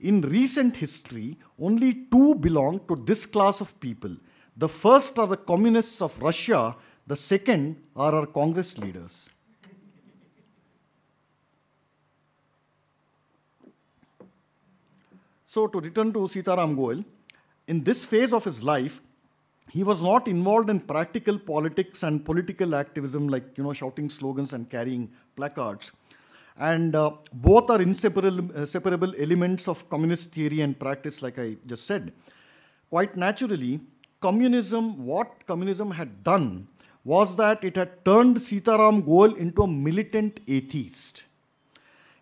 In recent history, only two belong to this class of people. The first are the communists of Russia, the second are our Congress leaders. So, to return to Sitaram Goel, in this phase of his life, he was not involved in practical politics and political activism like you know shouting slogans and carrying placards and uh, both are inseparable uh, separable elements of communist theory and practice like i just said quite naturally communism what communism had done was that it had turned sitaram goel into a militant atheist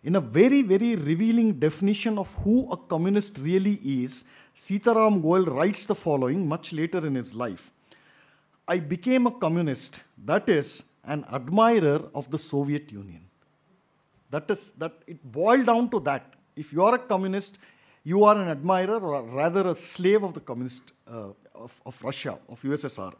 in a very very revealing definition of who a communist really is Sitaram Goel writes the following much later in his life I became a communist, that is, an admirer of the Soviet Union. That is, that it boiled down to that. If you are a communist, you are an admirer or rather a slave of the communist uh, of, of Russia, of USSR.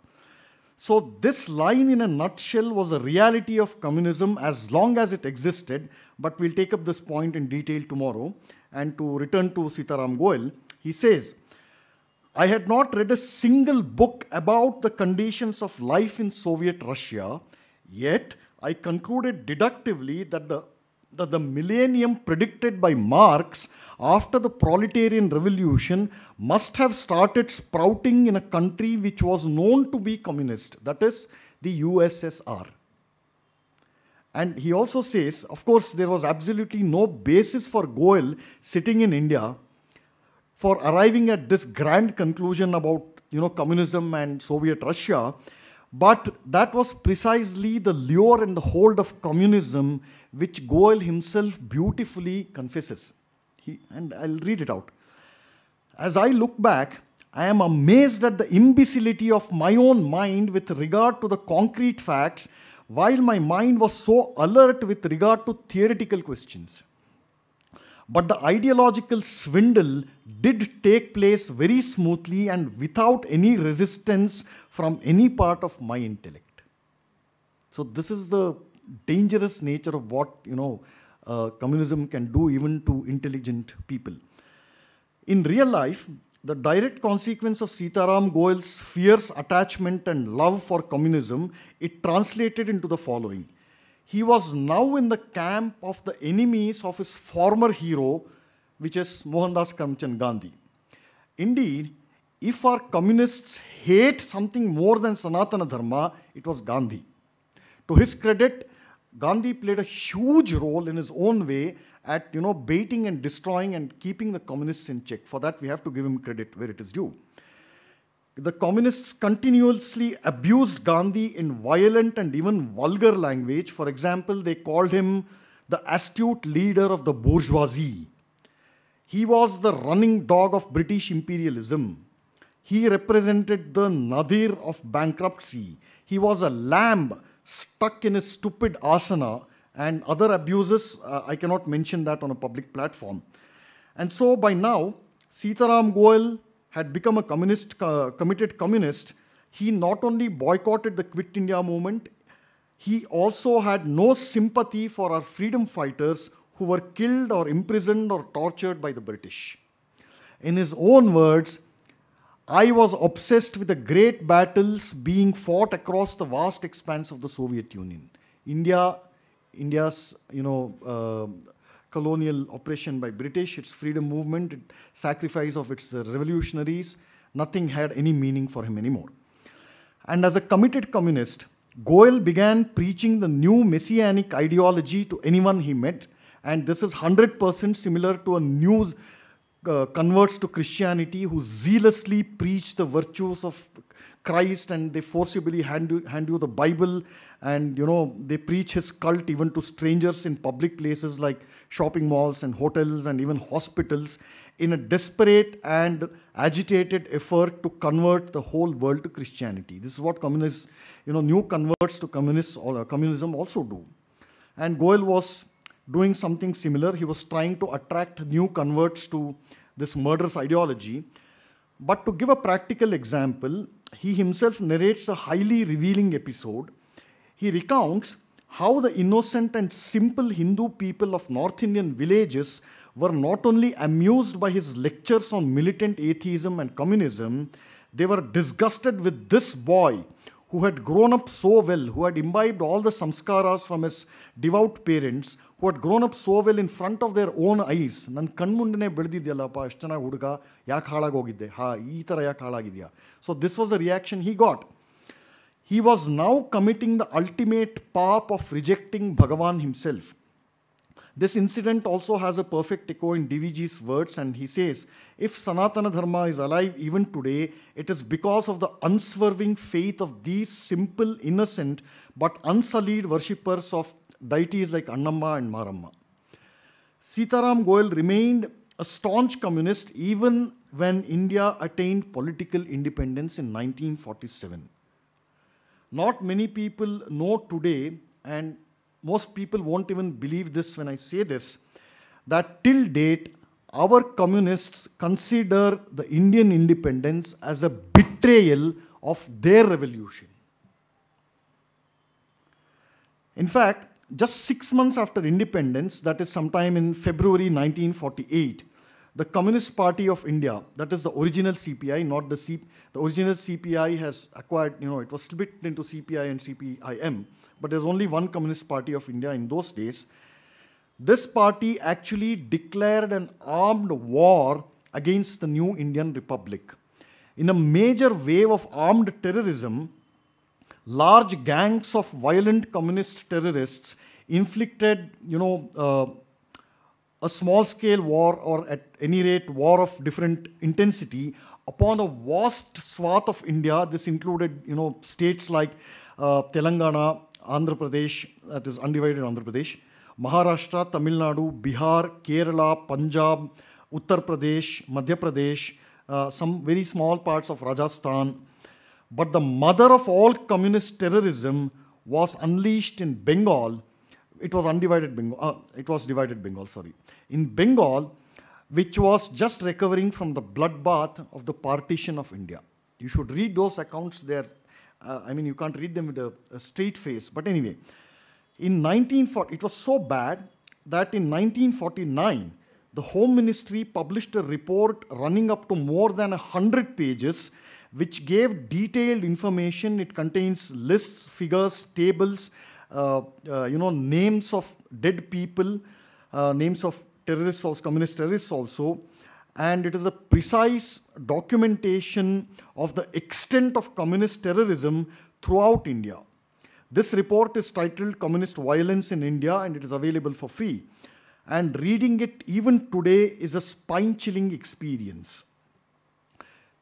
So, this line in a nutshell was a reality of communism as long as it existed, but we'll take up this point in detail tomorrow. And to return to Sitaram Goel, he says, I had not read a single book about the conditions of life in Soviet Russia, yet I concluded deductively that the, that the millennium predicted by Marx after the proletarian revolution must have started sprouting in a country which was known to be communist, that is, the USSR. And he also says, of course, there was absolutely no basis for Goel sitting in India for arriving at this grand conclusion about you know communism and Soviet Russia. But that was precisely the lure and the hold of communism, which Goel himself beautifully confesses. He, and I'll read it out. As I look back, I am amazed at the imbecility of my own mind with regard to the concrete facts, while my mind was so alert with regard to theoretical questions. But the ideological swindle did take place very smoothly and without any resistance from any part of my intellect. So this is the dangerous nature of what you know uh, communism can do even to intelligent people. In real life, the direct consequence of Sitaram Goel's fierce attachment and love for communism, it translated into the following he was now in the camp of the enemies of his former hero, which is Mohandas Karamchand Gandhi. Indeed, if our communists hate something more than Sanatana Dharma, it was Gandhi. To his credit, Gandhi played a huge role in his own way at you know baiting and destroying and keeping the communists in check. For that, we have to give him credit where it is due the communists continuously abused Gandhi in violent and even vulgar language. For example, they called him the astute leader of the bourgeoisie. He was the running dog of British imperialism. He represented the nadir of bankruptcy. He was a lamb stuck in a stupid asana and other abuses. Uh, I cannot mention that on a public platform. And so by now, Sitaram Goel had become a communist, uh, committed communist, he not only boycotted the Quit India movement, he also had no sympathy for our freedom fighters who were killed or imprisoned or tortured by the British. In his own words, I was obsessed with the great battles being fought across the vast expanse of the Soviet Union. India, India's, you know, uh, colonial oppression by British, its freedom movement, its sacrifice of its uh, revolutionaries, nothing had any meaning for him anymore. And as a committed communist, Goel began preaching the new messianic ideology to anyone he met, and this is 100% similar to a news uh, converts to Christianity who zealously preach the virtues of Christ and they forcibly hand you, hand you the Bible and you know they preach his cult even to strangers in public places like shopping malls and hotels and even hospitals in a desperate and agitated effort to convert the whole world to Christianity. This is what communists, you know, new converts to communists or uh, communism also do. And Goel was doing something similar. He was trying to attract new converts to this murderous ideology. But to give a practical example, he himself narrates a highly revealing episode. He recounts how the innocent and simple Hindu people of North Indian villages were not only amused by his lectures on militant atheism and communism, they were disgusted with this boy who had grown up so well, who had imbibed all the samskaras from his devout parents, who had grown up so well in front of their own eyes, eyes ನನ್ನ ಕಣ್ಮುಂಡೇ ಬೆಳೆದಿದೆಯಲ್ಲಪ್ಪ ಅಷ್ಟು ಚೆನ್ನಾಗಿ ಹುಡುಗ ಯಾಕೆ ಹಾಳಾಗೋಗಿದ್ದೆ ಹಾ ಈ ಥರ ಯಾಕೆ ಹಾಳಾಗಿದೆಯಾ so this was a reaction he got he was now committing the ultimate paap of rejecting Bhagavan himself. This incident also has a perfect echo in DVG's words, and he says, If Sanatana Dharma is alive even today, it is because of the unswerving faith of these simple, innocent, but unsullied worshippers of deities like Annamma and Maramma. Sitaram Goel remained a staunch communist even when India attained political independence in 1947. Not many people know today, and most people won't even believe this when I say this, that till date, our communists consider the Indian independence as a betrayal of their revolution. In fact, just six months after independence, that is sometime in February 1948, the Communist Party of India, that is the original CPI, not the C, the original CPI has acquired, you know, it was split into CPI and CPIM but there's only one Communist Party of India in those days. This party actually declared an armed war against the new Indian Republic. In a major wave of armed terrorism, large gangs of violent communist terrorists inflicted, you know, uh, a small-scale war or at any rate war of different intensity upon a vast swath of India. This included, you know, states like uh, Telangana, Andhra Pradesh, that is undivided Andhra Pradesh, Maharashtra, Tamil Nadu, Bihar, Kerala, Punjab, Uttar Pradesh, Madhya Pradesh, uh, some very small parts of Rajasthan. But the mother of all communist terrorism was unleashed in Bengal. It was undivided Bengal. Uh, it was divided Bengal, sorry. In Bengal, which was just recovering from the bloodbath of the partition of India. You should read those accounts. They are uh, I mean, you can't read them with a, a straight face. But anyway, in 1940, it was so bad that in 1949, the Home Ministry published a report running up to more than 100 pages, which gave detailed information. It contains lists, figures, tables, uh, uh, you know, names of dead people, uh, names of terrorists also, communist terrorists also, and it is a precise documentation of the extent of communist terrorism throughout India. This report is titled Communist Violence in India and it is available for free. And reading it even today is a spine-chilling experience.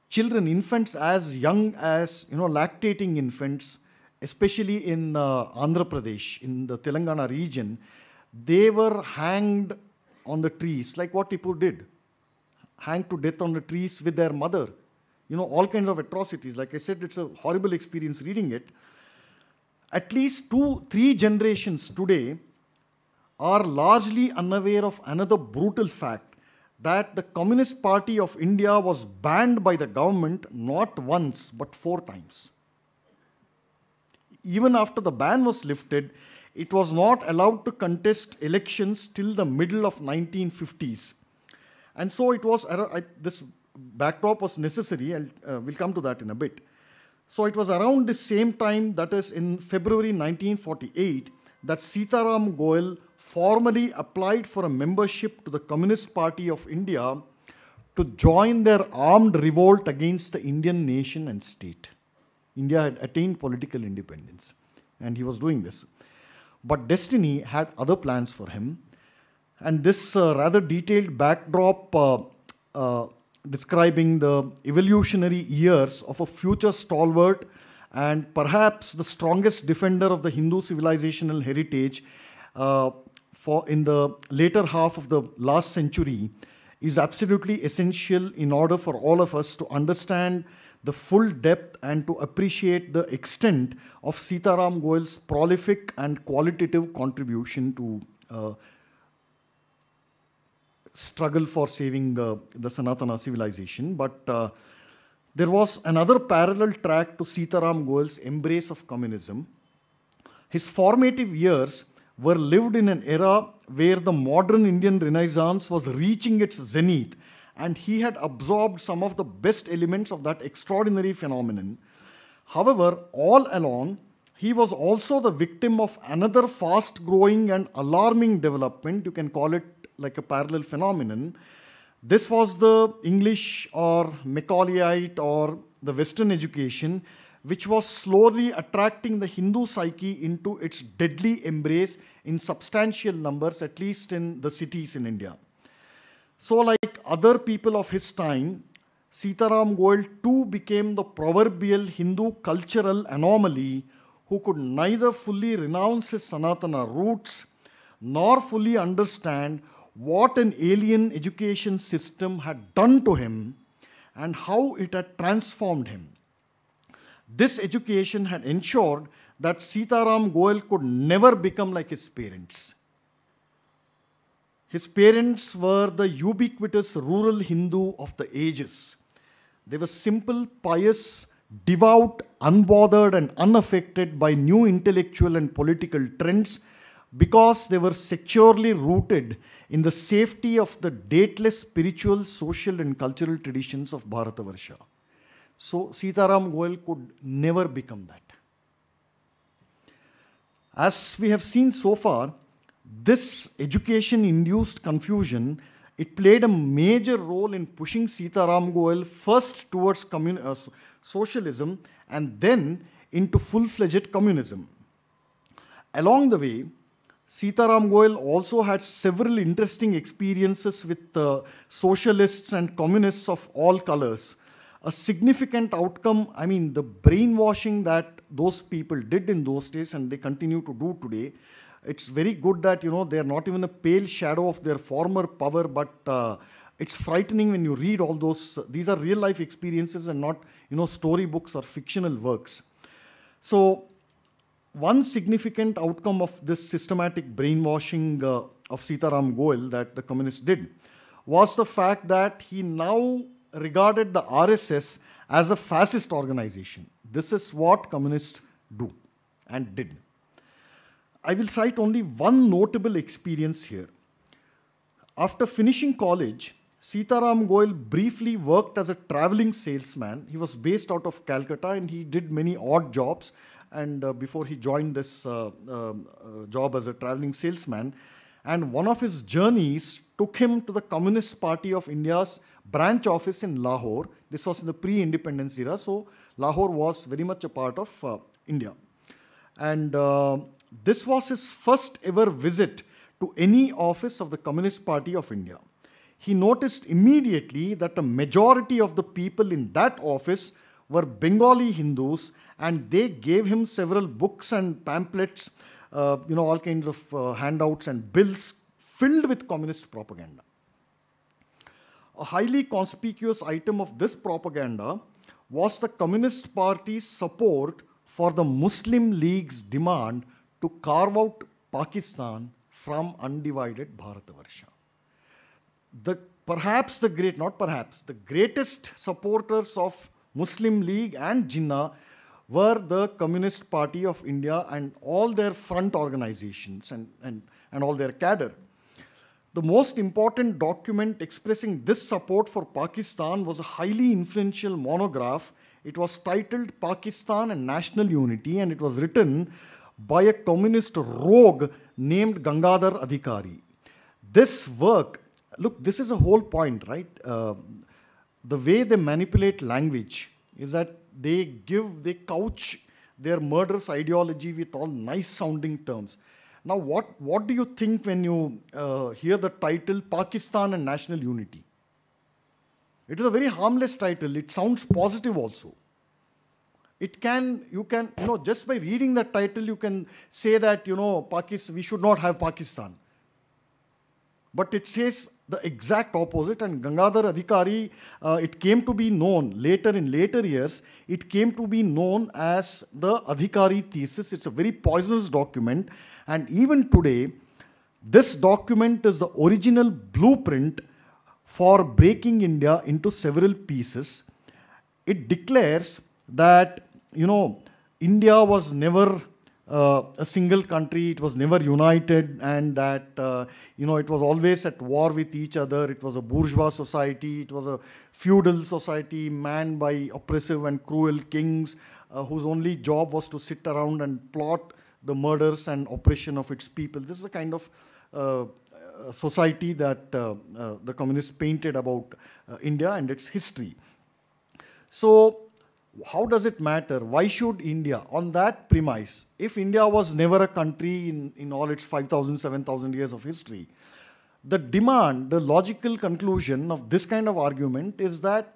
Children, infants as young as, you know, lactating infants, especially in uh, Andhra Pradesh, in the Telangana region, they were hanged on the trees like what Tipu did hanged to death on the trees with their mother. You know, all kinds of atrocities. Like I said, it's a horrible experience reading it. At least two, three generations today are largely unaware of another brutal fact that the Communist Party of India was banned by the government not once but four times. Even after the ban was lifted, it was not allowed to contest elections till the middle of 1950s and so it was, I, this backdrop was necessary, and uh, we'll come to that in a bit. So it was around the same time, that is in February 1948, that Sitaram Goel formally applied for a membership to the Communist Party of India to join their armed revolt against the Indian nation and state. India had attained political independence, and he was doing this. But destiny had other plans for him. And this uh, rather detailed backdrop uh, uh, describing the evolutionary years of a future stalwart and perhaps the strongest defender of the Hindu civilizational heritage uh, for in the later half of the last century is absolutely essential in order for all of us to understand the full depth and to appreciate the extent of Sitaram Goel's prolific and qualitative contribution to uh, struggle for saving uh, the Sanatana civilization. But uh, there was another parallel track to Sitaram Goel's embrace of communism. His formative years were lived in an era where the modern Indian Renaissance was reaching its zenith, and he had absorbed some of the best elements of that extraordinary phenomenon. However, all along, he was also the victim of another fast growing and alarming development, you can call it like a parallel phenomenon. This was the English or Macaulayite or the Western education which was slowly attracting the Hindu psyche into its deadly embrace in substantial numbers, at least in the cities in India. So like other people of his time, Sitaram Goel too became the proverbial Hindu cultural anomaly who could neither fully renounce his Sanatana roots nor fully understand what an alien education system had done to him and how it had transformed him. This education had ensured that Sitaram Goel could never become like his parents. His parents were the ubiquitous rural Hindu of the ages. They were simple, pious, devout, unbothered, and unaffected by new intellectual and political trends because they were securely rooted in the safety of the dateless spiritual, social, and cultural traditions of Bharatavarsha. So Sitaram Goel could never become that. As we have seen so far, this education-induced confusion, it played a major role in pushing Sitaram Goel first towards uh, socialism and then into full-fledged communism. Along the way, Sitaram Goel also had several interesting experiences with uh, socialists and communists of all colors. A significant outcome, I mean, the brainwashing that those people did in those days and they continue to do today. It's very good that, you know, they're not even a pale shadow of their former power, but uh, it's frightening when you read all those. These are real life experiences and not, you know, storybooks or fictional works. So, one significant outcome of this systematic brainwashing uh, of Sitaram Goel that the communists did was the fact that he now regarded the RSS as a fascist organization. This is what communists do and did. I will cite only one notable experience here. After finishing college, Sitaram Goel briefly worked as a traveling salesman. He was based out of Calcutta and he did many odd jobs and uh, before he joined this uh, um, uh, job as a traveling salesman. And one of his journeys took him to the Communist Party of India's branch office in Lahore. This was in the pre independence era, so Lahore was very much a part of uh, India. And uh, this was his first ever visit to any office of the Communist Party of India. He noticed immediately that a majority of the people in that office were Bengali Hindus and they gave him several books and pamphlets, uh, you know, all kinds of uh, handouts and bills filled with communist propaganda. A highly conspicuous item of this propaganda was the Communist Party's support for the Muslim League's demand to carve out Pakistan from undivided Bharatavarsha. The, perhaps the great, not perhaps, the greatest supporters of Muslim League and Jinnah were the Communist Party of India and all their front organizations and, and, and all their cadre. The most important document expressing this support for Pakistan was a highly influential monograph. It was titled Pakistan and National Unity, and it was written by a communist rogue named Gangadhar Adhikari. This work, look, this is a whole point, right? Uh, the way they manipulate language is that they give, they couch their murderous ideology with all nice sounding terms. Now, what, what do you think when you uh, hear the title Pakistan and National Unity? It is a very harmless title. It sounds positive also. It can, you can, you know, just by reading that title, you can say that, you know, Pakistan, we should not have Pakistan. But it says the exact opposite and Gangadhar Adhikari, uh, it came to be known later in later years, it came to be known as the Adhikari thesis. It's a very poisonous document and even today, this document is the original blueprint for breaking India into several pieces. It declares that, you know, India was never uh, a single country. It was never united, and that uh, you know it was always at war with each other. It was a bourgeois society. It was a feudal society manned by oppressive and cruel kings, uh, whose only job was to sit around and plot the murders and oppression of its people. This is the kind of uh, society that uh, uh, the communists painted about India and its history. So how does it matter? Why should India, on that premise, if India was never a country in, in all its 5,000, 7,000 years of history, the demand, the logical conclusion of this kind of argument is that,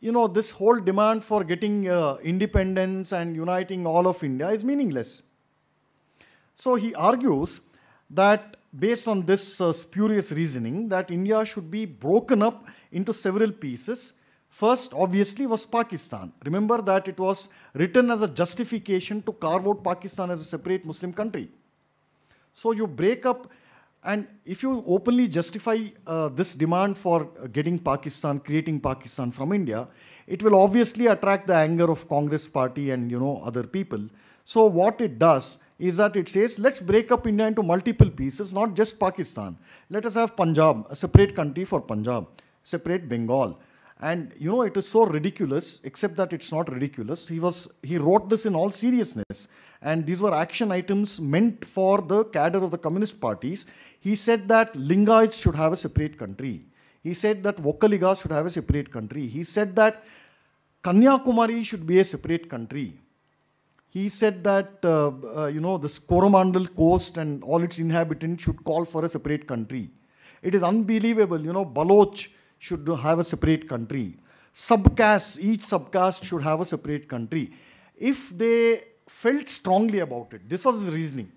you know, this whole demand for getting uh, independence and uniting all of India is meaningless. So he argues that based on this uh, spurious reasoning that India should be broken up into several pieces First, obviously, was Pakistan. Remember that it was written as a justification to carve out Pakistan as a separate Muslim country. So you break up, and if you openly justify uh, this demand for getting Pakistan, creating Pakistan from India, it will obviously attract the anger of Congress party and you know other people. So what it does is that it says let's break up India into multiple pieces, not just Pakistan. Let us have Punjab, a separate country for Punjab, separate Bengal and you know, it is so ridiculous, except that it's not ridiculous. He was he wrote this in all seriousness. And these were action items meant for the cadre of the communist parties. He said that Lingayats should have a separate country. He said that Vokaligas should have a separate country. He said that Kanyakumari should be a separate country. He said that, uh, uh, you know, this Coromandel coast and all its inhabitants should call for a separate country. It is unbelievable, you know, Baloch, should have a separate country. Subcaste, each subcaste should have a separate country. If they felt strongly about it, this was his reasoning.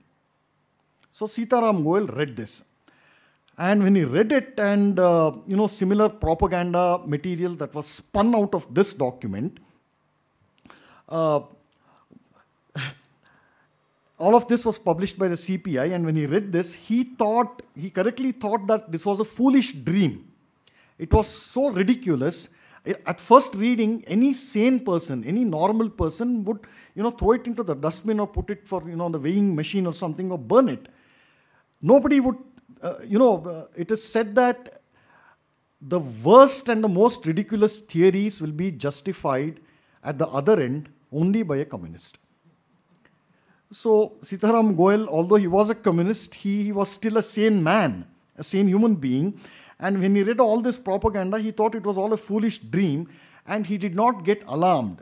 So Sitaram Goel read this. And when he read it and, uh, you know, similar propaganda material that was spun out of this document, uh, all of this was published by the CPI. And when he read this, he thought, he correctly thought that this was a foolish dream. It was so ridiculous. At first reading, any sane person, any normal person would, you know, throw it into the dustbin or put it for, you know, the weighing machine or something or burn it. Nobody would, uh, you know, uh, it is said that the worst and the most ridiculous theories will be justified at the other end only by a communist. So Sitaram Goel, although he was a communist, he, he was still a sane man, a sane human being. And when he read all this propaganda, he thought it was all a foolish dream and he did not get alarmed.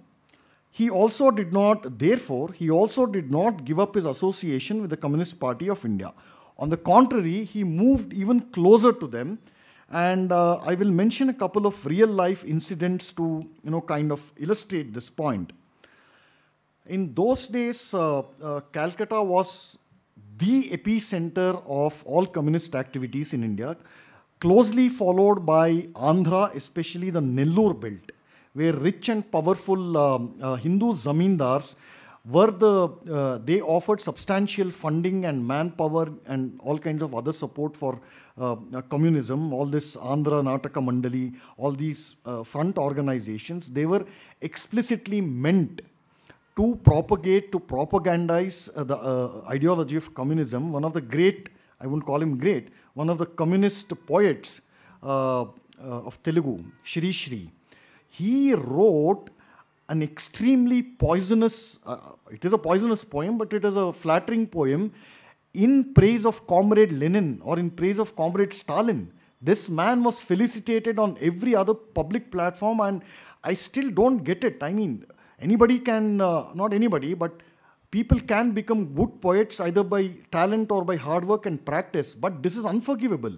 He also did not, therefore, he also did not give up his association with the Communist Party of India. On the contrary, he moved even closer to them. And uh, I will mention a couple of real life incidents to, you know, kind of illustrate this point. In those days, uh, uh, Calcutta was the epicenter of all communist activities in India closely followed by Andhra, especially the Nellore belt, where rich and powerful um, uh, Hindu zamindars were the uh, they offered substantial funding and manpower and all kinds of other support for uh, uh communism all this andhra nataka mandali all these uh, front organizations they were explicitly meant to propagate to propagandize uh, the uh, ideology of communism one of the great i wouldn't call him great one of the communist poets uh, uh, of Telugu, Shri Shri, he wrote an extremely poisonous, uh, it is a poisonous poem, but it is a flattering poem in praise of Comrade Lenin or in praise of Comrade Stalin. This man was felicitated on every other public platform, and I still don't get it. I mean, anybody can, uh, not anybody, but people can become good poets either by talent or by hard work and practice, but this is unforgivable.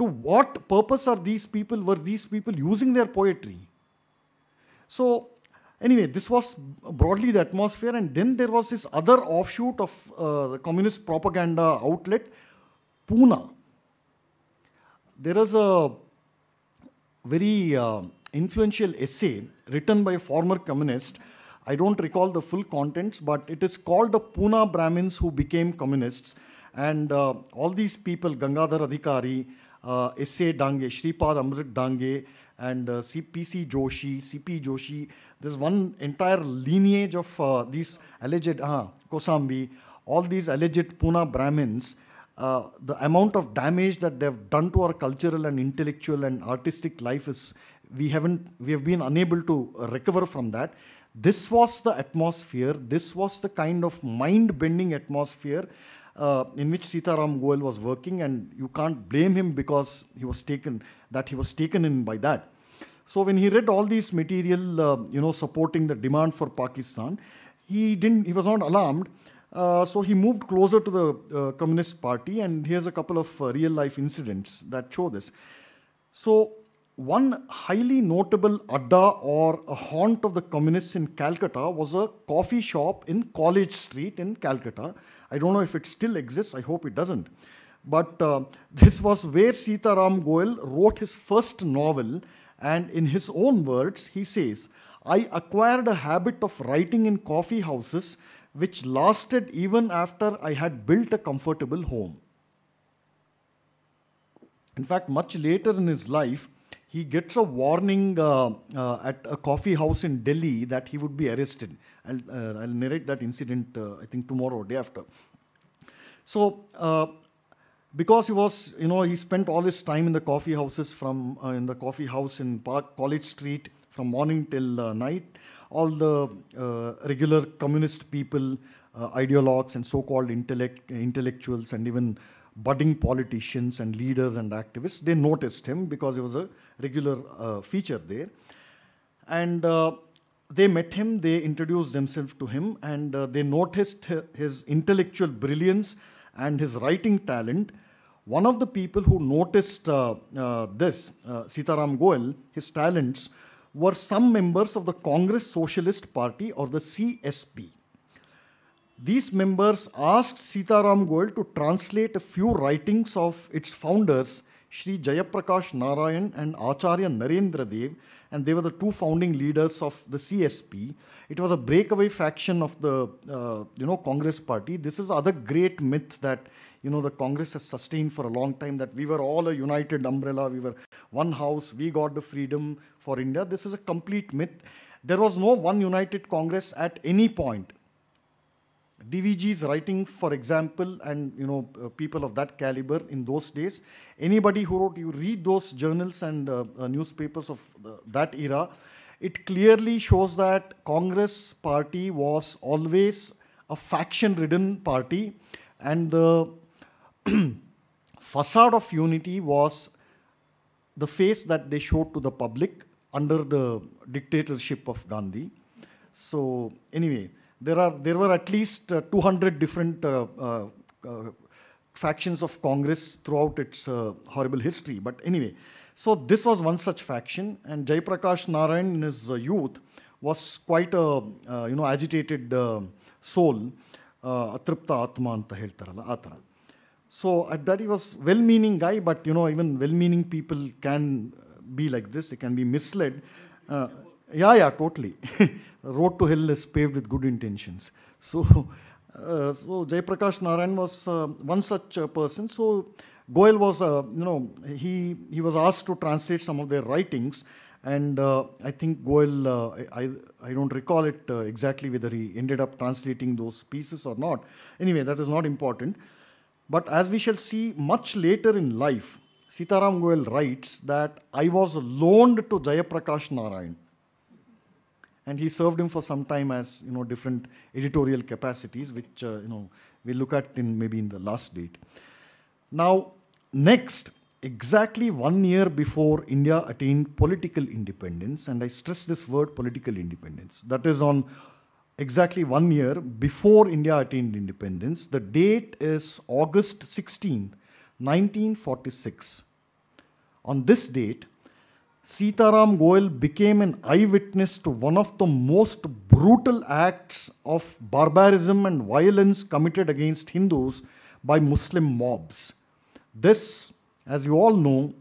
To what purpose are these people, were these people using their poetry? So, anyway, this was broadly the atmosphere, and then there was this other offshoot of uh, the communist propaganda outlet, Pune. There is a very uh, influential essay written by a former communist I don't recall the full contents, but it is called the Pune Brahmins who became communists. And uh, all these people, Gangadhar Adhikari, uh, S.A. Dange, Shripad Amrit Dange, and uh, C.P.C. Joshi, C.P. Joshi, there's one entire lineage of uh, these alleged, uh, Kosambi, all these alleged Pune Brahmins, uh, the amount of damage that they've done to our cultural and intellectual and artistic life is, we haven't, we have been unable to recover from that. This was the atmosphere, this was the kind of mind bending atmosphere uh, in which Sitaram Goel was working, and you can't blame him because he was taken, that he was taken in by that. So when he read all these material, uh, you know, supporting the demand for Pakistan, he didn't, he was not alarmed. Uh, so he moved closer to the uh, Communist Party, and here's a couple of uh, real life incidents that show this. So one highly notable adda or a haunt of the communists in Calcutta was a coffee shop in College Street in Calcutta. I don't know if it still exists, I hope it doesn't. But uh, <laughs> this was where Sitaram Goel wrote his first novel, and in his own words, he says, I acquired a habit of writing in coffee houses which lasted even after I had built a comfortable home. In fact, much later in his life, he gets a warning uh, uh, at a coffee house in Delhi that he would be arrested. I'll, uh, I'll narrate that incident, uh, I think, tomorrow or day after. So, uh, because he was, you know, he spent all his time in the coffee houses from, uh, in the coffee house in Park College Street from morning till night. All the regular communist people, ideologues and so-called intellect, intellectuals and even budding politicians and leaders and activists. They noticed him because he was a regular uh, feature there. And uh, they met him, they introduced themselves to him, and uh, they noticed his intellectual brilliance and his writing talent. One of the people who noticed uh, uh, this, uh, Sitaram Goel, his talents, were some members of the Congress Socialist Party or the CSP. These members asked Sitaram Goel to translate a few writings of its founders, Sri Jayaprakash Narayan and Acharya Narendra Dev, and they were the two founding leaders of the CSP. It was a breakaway faction of the uh, you know Congress party. This is other great myth that you know the Congress has sustained for a long time that we were all a united umbrella, we were one house, we got the freedom for India. This is a complete myth. There was no one united Congress at any point. DVG's writing, for example, and you know uh, people of that caliber in those days, anybody who wrote, you read those journals and uh, uh, newspapers of that era, it clearly shows that Congress party was always a faction-ridden party, and the <clears throat> facade of unity was the face that they showed to the public under the dictatorship of Gandhi. So anyway there, are, there were at least uh, 200 different uh, uh, factions of Congress throughout its horrible history. But anyway, so this was one such faction, and Jayaprakash Narayan in his youth was quite a you know agitated soul, atripta atman anta ಹೇಳ್ತಾರಲ್ಲ ಆ ಥರ so at that he was well meaning guy but you know even well meaning people can be like this he can yeah, yeah, totally. <laughs> Road to hell is paved with good intentions. So, <laughs> uh, so Jayaprakash Narayan was uh, one such uh, person. So, Goel was, uh, you know, he he was asked to translate some of their writings, and uh, I think Goel, uh, I I don't recall it uh, exactly whether he ended up translating those pieces or not. Anyway, that is not important. But as we shall see much later in life, Sitaram Goel writes that I was loaned to Jayaprakash Narayan and he served him for some time as you know different editorial capacities, which uh, you know we look at in maybe in the last date. Now, next, exactly one year before India attained political independence, and I stress this word political independence. That is on exactly one year before India attained independence. The date is August 16, 1946. On this date, Sitaram Goel became an eyewitness to one of the most brutal acts of barbarism and violence committed against Hindus by Muslim mobs. This, as you all know,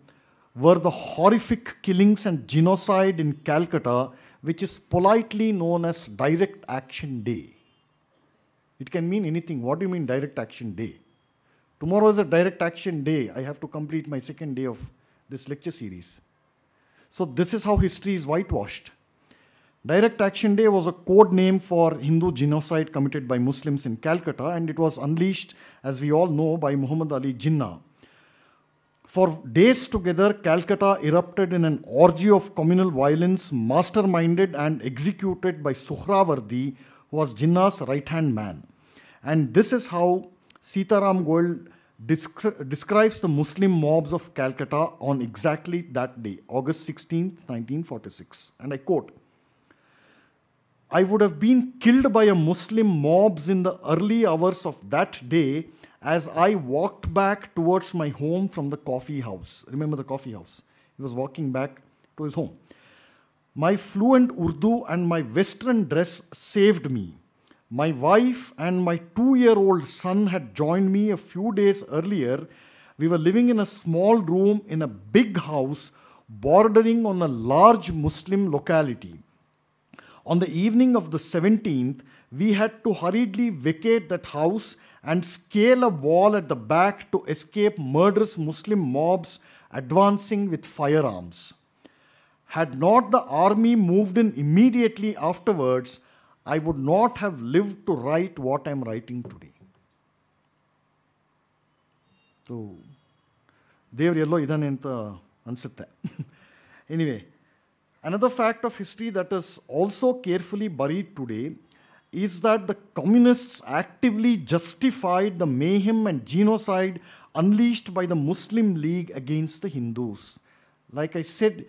were the horrific killings and genocide in Calcutta, which is politely known as Direct Action Day. It can mean anything. What do you mean, Direct Action Day? Tomorrow is a Direct Action Day. I have to complete my second day of this lecture series. So this is how history is whitewashed. Direct Action Day was a code name for Hindu genocide committed by Muslims in Calcutta, and it was unleashed, as we all know, by Muhammad Ali Jinnah. For days together, Calcutta erupted in an orgy of communal violence, masterminded and executed by Suhrawardi, who was Jinnah's right hand man. And this is how Sitaram Goel describes the Muslim mobs of Calcutta on exactly that day, August 16, 1946. And I quote, I would have been killed by a Muslim mobs in the early hours of that day as I walked back towards my home from the coffee house. Remember the coffee house? He was walking back to his home. My fluent Urdu and my Western dress saved me. My wife and my two year old son had joined me a few days earlier. We were living in a small room in a big house bordering on a large Muslim locality. On the evening of the 17th, we had to hurriedly vacate that house and scale a wall at the back to escape murderous Muslim mobs advancing with firearms. Had not the army moved in immediately afterwards, I would not have lived to write what I'm writing today. So ದೇವ್ರು ಎಲ್ಲೋ ಇದ್ದಾನೆ ಅಂತ ಅನಿಸುತ್ತೆ anyway another fact of history that is also carefully buried today is that the communists actively justified the mayhem and genocide unleashed by the Muslim League against the Hindus like I said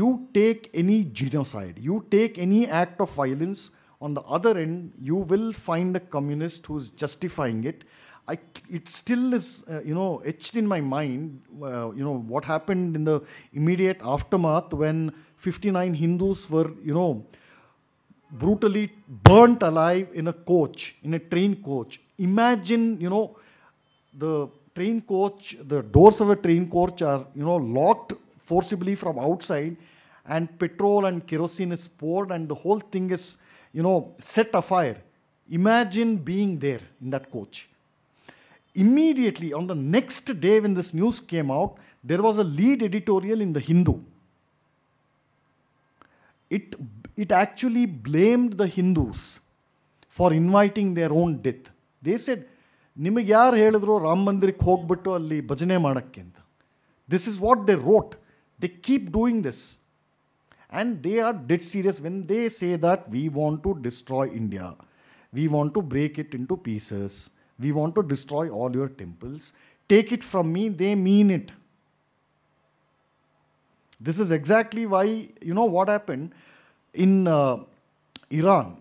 you take any genocide you take any act of violence on the other end, you will find a communist who's justifying it. I, it still is, uh, you know, etched in my mind, uh, you know, what happened in the immediate aftermath when 59 Hindus were, you know, brutally burnt alive in a coach, in a train coach. Imagine, you know, the train coach, the doors of a train coach are, you know, locked forcibly from outside and petrol and kerosene is poured and the whole thing is you know, set a fire. Imagine being there in that coach. Immediately on the next day when this news came out, there was a lead editorial in the Hindu. It, it actually blamed the Hindus for inviting their own death. They said, ನಿಮಗೆ ಯಾರು ಹೇಳಿದ್ರು ರಾಮ ಮಂದಿರಕ್ಕೆ ಹೋಗ್ಬಿಟ್ಟು ಅಲ್ಲಿ ಭಜನೆ ಮಾಡೋಕ್ಕೆ ಅಂತ this is what they wrote and they are dead serious when they say that we want to destroy India. We want to break it into pieces. We want to destroy all your temples. Take it from me. They mean it. This is exactly why, you know, what happened in uh, Iran.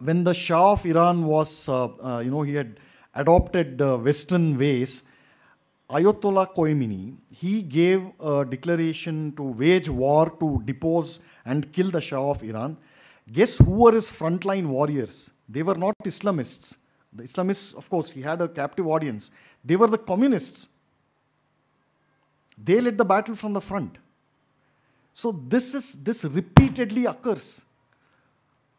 When the Shah of Iran was, uh, uh, you know, he had adopted the Western ways, Ayatollah Khomeini, he gave a declaration to wage war to depose and kill the Shah of Iran. Guess who were his frontline warriors? They were not Islamists. The Islamists, of course, he had a captive audience. They were the communists. They led the battle from the front. So this is this repeatedly occurs.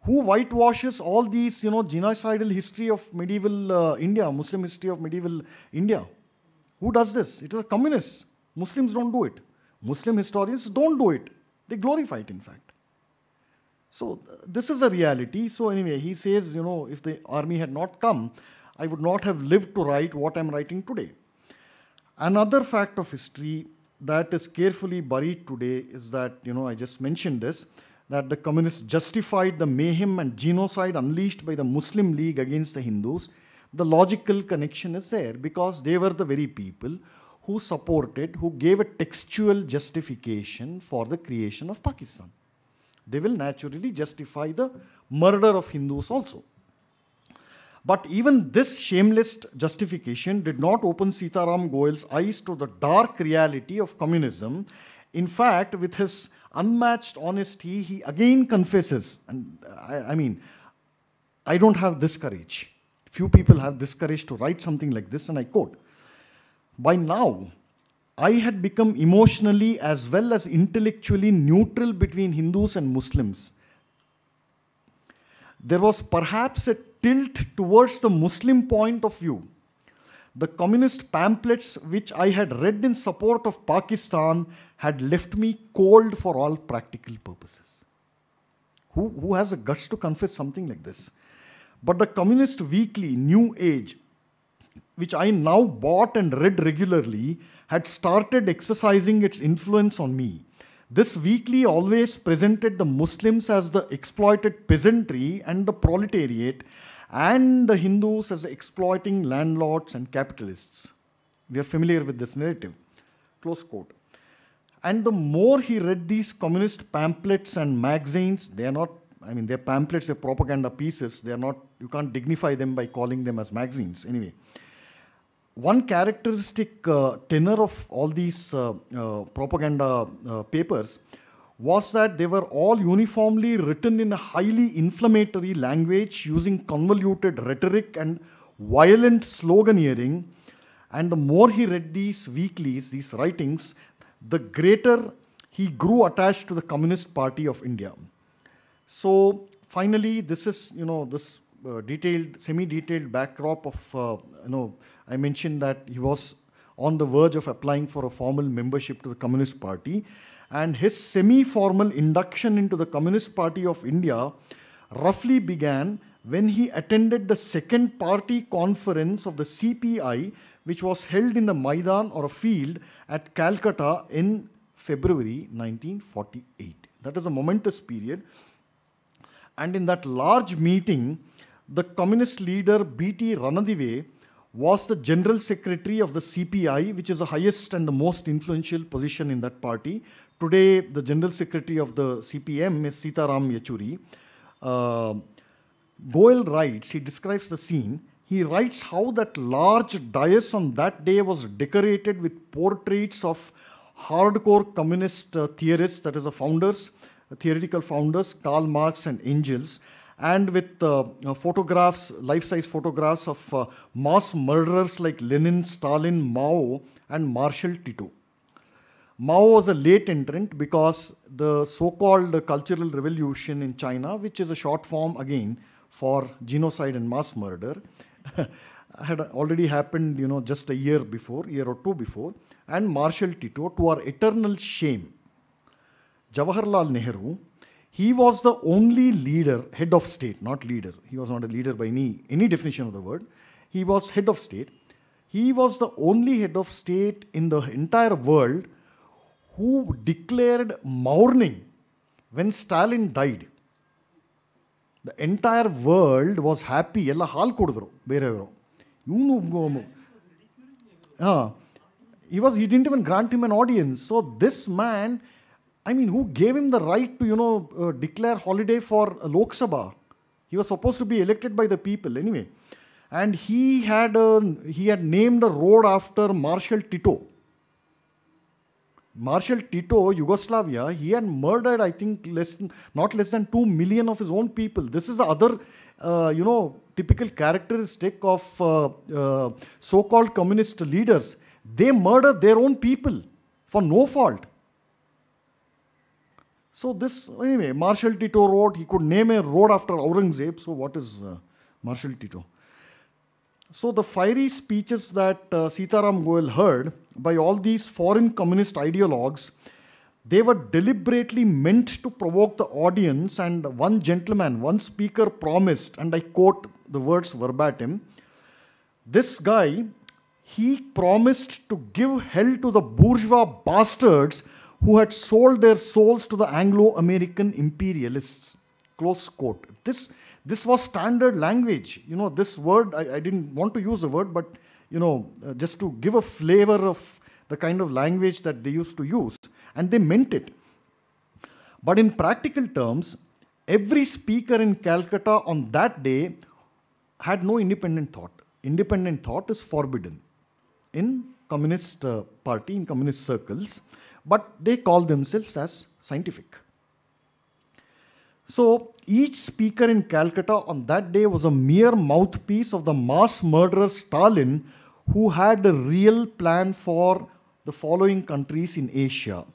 Who whitewashes all these, you know, genocidal history of medieval uh, India, Muslim history of medieval India? Who does this? It is a communist. Muslims don't do it. Muslim historians don't do it. They glorify it, in fact. So uh, this is a reality. So anyway, he says, you know, if the army had not come, I would not have lived to write what I'm writing today. Another fact of history that is carefully buried today is that, you know, I just mentioned this, that the communists justified the mayhem and genocide unleashed by the Muslim League against the Hindus the logical connection is there because they were the very people who supported, who gave a textual justification for the creation of Pakistan. They will naturally justify the murder of Hindus also. But even this shameless justification did not open Sitaram Goel's eyes to the dark reality of communism. In fact, with his unmatched honesty, he again confesses, and uh, I, I mean, I don't have this courage. Few people have this courage to write something like this, and I quote By now, I had become emotionally as well as intellectually neutral between Hindus and Muslims. There was perhaps a tilt towards the Muslim point of view. The communist pamphlets which I had read in support of Pakistan had left me cold for all practical purposes. Who, who has the guts to confess something like this? But the communist weekly New Age, which I now bought and read regularly, had started exercising its influence on me. This weekly always presented the Muslims as the exploited peasantry and the proletariat, and the Hindus as the exploiting landlords and capitalists. We are familiar with this narrative. Close quote. And the more he read these communist pamphlets and magazines, they are not I mean, they're pamphlets, they're propaganda pieces. They're not, you can't dignify them by calling them as magazines. Anyway, one characteristic uh, tenor of all these uh, uh, propaganda uh, papers was that they were all uniformly written in a highly inflammatory language using convoluted rhetoric and violent sloganeering. And the more he read these weeklies, these writings, the greater he grew attached to the Communist Party of India. So finally, this is, you know, this uh, detailed, semi-detailed backdrop of, uh, you know, I mentioned that he was on the verge of applying for a formal membership to the Communist Party. And his semi-formal induction into the Communist Party of India roughly began when he attended the second party conference of the CPI, which was held in the Maidan or a field at Calcutta in February 1948. That is a momentous period. And in that large meeting, the communist leader B.T. Ranadive was the general secretary of the CPI, which is the highest and the most influential position in that party. Today, the general secretary of the CPM is Sitaram Yechuri. Uh, Goel writes, he describes the scene. He writes how that large dais on that day was decorated with portraits of hardcore communist uh, theorists, that is, the founders, theoretical founders, Karl Marx and Engels, and with uh, uh, photographs, life-size photographs of uh, mass murderers like Lenin, Stalin, Mao, and Marshal Tito. Mao was a late entrant because the so-called Cultural Revolution in China, which is a short form again for genocide and mass murder, <laughs> had already happened, you know, just a year before, year or two before, and Marshal Tito, to our eternal shame, Jawaharlal Nehru, he was the only leader, head of state, not leader. He was not a leader by any, any definition of the word. He was head of state. He was the only head of state in the entire world who declared mourning when Stalin died. The entire world was happy. Ah. he was he didn't even grant him an audience so this man I mean, who gave him the right to, you know, uh, declare holiday for Lok Sabha? He was supposed to be elected by the people anyway. And he had, a, uh, he had named a road after Marshal Tito. Marshal Tito, Yugoslavia, he had murdered, I think, less than, not less than 2 million of his own people. This is the other, uh, you know, typical characteristic of uh, uh, so-called communist leaders. They murder their own people for no fault. So this, anyway, Marshal Tito wrote, he could name a road after Aurangzeb. So what is uh, Marshal Tito? So the fiery speeches that uh, Sitaram Goel heard by all these foreign communist ideologues, they were deliberately meant to provoke the audience and one gentleman, one speaker promised, and I quote the words verbatim, this guy, he promised to give hell to the bourgeois bastards who had sold their souls to the Anglo American imperialists. Close quote. This, this was standard language. You know, this word, I, I didn't want to use the word, but, you know, uh, just to give a flavor of the kind of language that they used to use. And they meant it. But in practical terms, every speaker in Calcutta on that day had no independent thought. Independent thought is forbidden in communist uh, party, in communist circles but they call themselves as scientific. So each speaker in Calcutta on that day was a mere mouthpiece of the mass murderer Stalin, who had a real plan for the following countries in Asia.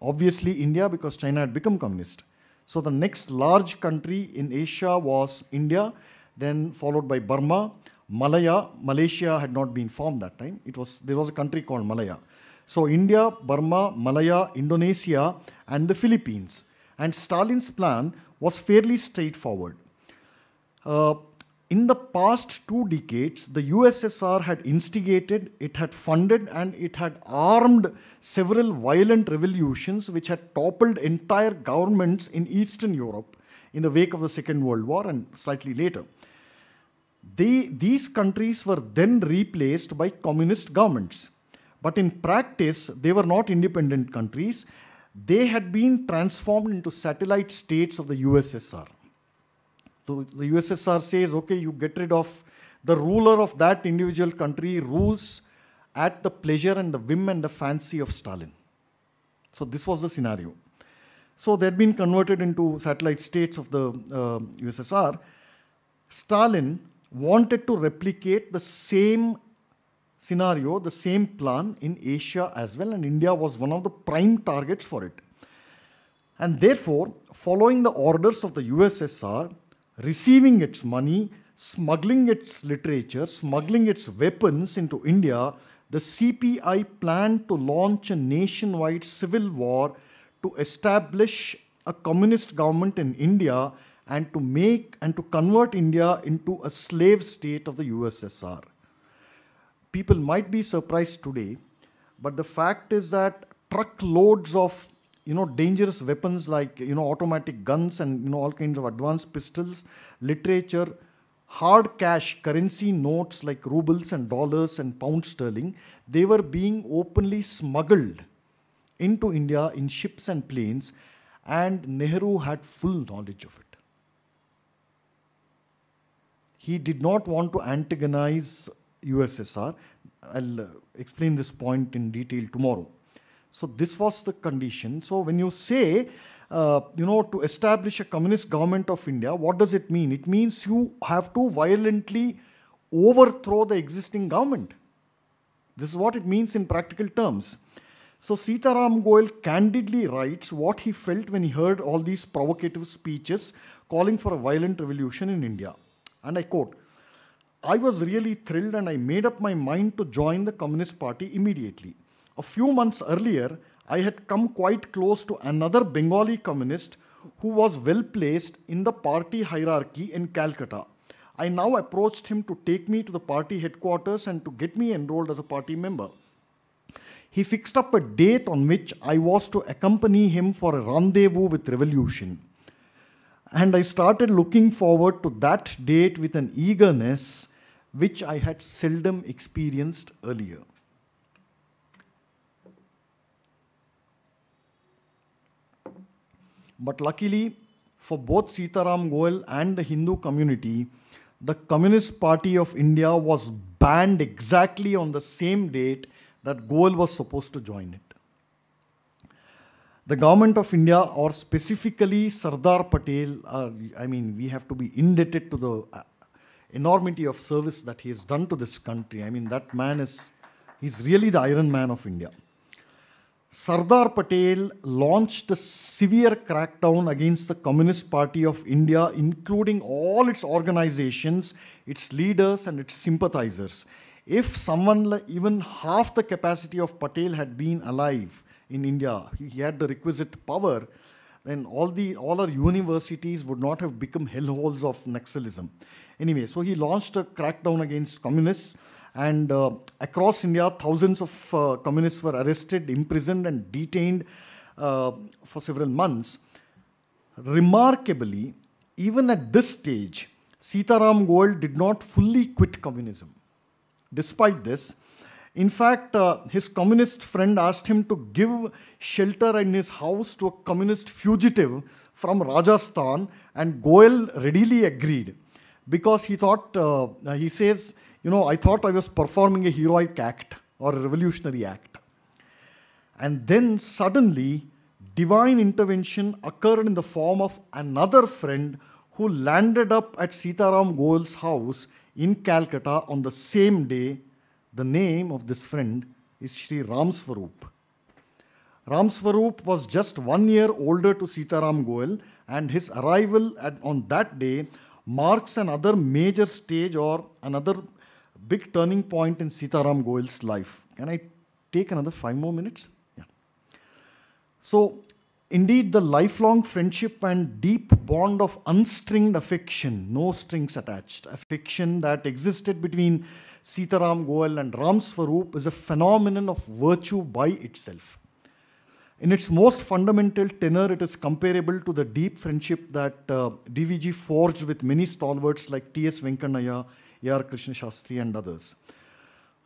Obviously, India, because China had become communist. So the next large country in Asia was India, then followed by Burma. Malaya, Malaysia had not been formed that time. It was, there was a country called Malaya. So India, Burma, Malaya, Indonesia and the Philippines. And Stalin's plan was fairly straightforward. Uh, in the past two decades, the USSR had instigated, it had funded, and it had armed several violent revolutions which had toppled entire governments in Eastern Europe in the wake of the Second World War and slightly later. They, these countries were then replaced by communist governments. But in practice, they were not independent countries. They had been transformed into satellite states of the USSR. So the USSR says, okay, you get rid of the ruler of that individual country rules at the pleasure and the whim and the fancy of Stalin. So this was the scenario. So they'd been converted into satellite states of the uh, USSR. Stalin wanted to replicate the same scenario, the same plan in Asia as well, and India was one of the prime targets for it. And therefore, following the orders of the USSR, receiving its money, smuggling its literature, smuggling its weapons into India, the CPI planned to launch a nationwide civil war to establish a communist government in India and to make and to convert India into a slave state of the USSR people might be surprised today, but the fact is that truckloads of you know dangerous weapons like you know automatic guns and you know all kinds of advanced pistols, literature, hard cash currency notes like rubles and dollars and pound sterling, they were being openly smuggled into India in ships and planes, and Nehru had full knowledge of it. He did not want to antagonize USSR. I'll uh, explain this point in detail tomorrow. So this was the condition. So when you say, uh, you know, to establish a communist government of India, what does it mean? It means you have to violently overthrow the existing government. This is what it means in practical terms. So Sitaram Goel candidly writes what he felt when he heard all these provocative speeches calling for a violent revolution in India. And I quote, I was really thrilled and I made up my mind to join the Communist Party immediately. A few months earlier, I had come quite close to another Bengali communist who was well placed in the party hierarchy in Calcutta. I now approached him to take me to the party headquarters and to get me enrolled as a party member. He fixed up a date on which I was to accompany him for a rendezvous with revolution. And I started looking forward to that date with an eagerness which I had seldom experienced earlier. But luckily, for both Sitaram Goel and the Hindu community, the Communist Party of India was banned exactly on the same date that Goel was supposed to join it. The government of India, or specifically Sardar Patel, uh, I mean, we have to be indebted to the uh, enormity of service that he has done to this country. I mean, that man is, he's really the Iron Man of India. Sardar Patel launched a severe crackdown against the Communist Party of India, including all its organizations, its leaders, and its sympathizers. If someone, even half the capacity of Patel had been alive in India, he had the requisite power, then all, the, all our universities would not have become hellholes of Naxalism. Anyway, so he launched a crackdown against communists and uh, across India, thousands of uh, communists were arrested, imprisoned, and detained uh, for several months. Remarkably, even at this stage, Sitaram Goel did not fully quit communism. Despite this, in fact, uh, his communist friend asked him to give shelter in his house to a communist fugitive from Rajasthan, and Goel readily agreed because he thought, uh, he says, you know, I thought I was performing a heroic act or a revolutionary act. And then suddenly, divine intervention occurred in the form of another friend who landed up at Sitaram Goel's house in Calcutta on the same day. The name of this friend is Sri Ramswarup. Ramswarup was just one year older to Sitaram Goel, and his arrival at, on that day marks another major stage or another big turning point in Sitaram Goel's life. Can I take another five more minutes? Yeah. So, indeed, the lifelong friendship and deep bond of unstringed affection, no strings attached, affection that existed between Sitaram Goel and Ram Swaroop is a phenomenon of virtue by itself. In its most fundamental tenor, it is comparable to the deep friendship that uh, DVG forged with many stalwarts like T.S. Venkannaya, A.R. Krishna Shastri, and others.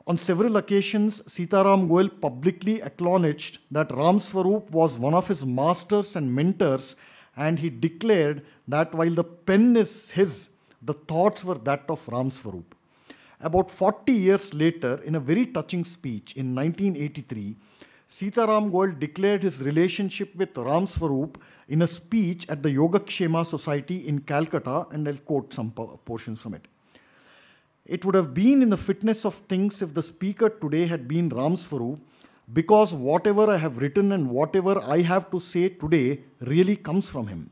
On several occasions, Sitaram Goel publicly acknowledged that Ram Swaroop was one of his masters and mentors, and he declared that while the pen is his, the thoughts were that of Ram Swaroop. About 40 years later, in a very touching speech in 1983, Sitaram Goel declared his relationship with Ram Swaroop in a speech at the Yogakshema Society in Calcutta, and I'll quote some portions from it. It would have been in the fitness of things if the speaker today had been Ram Swaroop, because whatever I have written and whatever I have to say today really comes from him.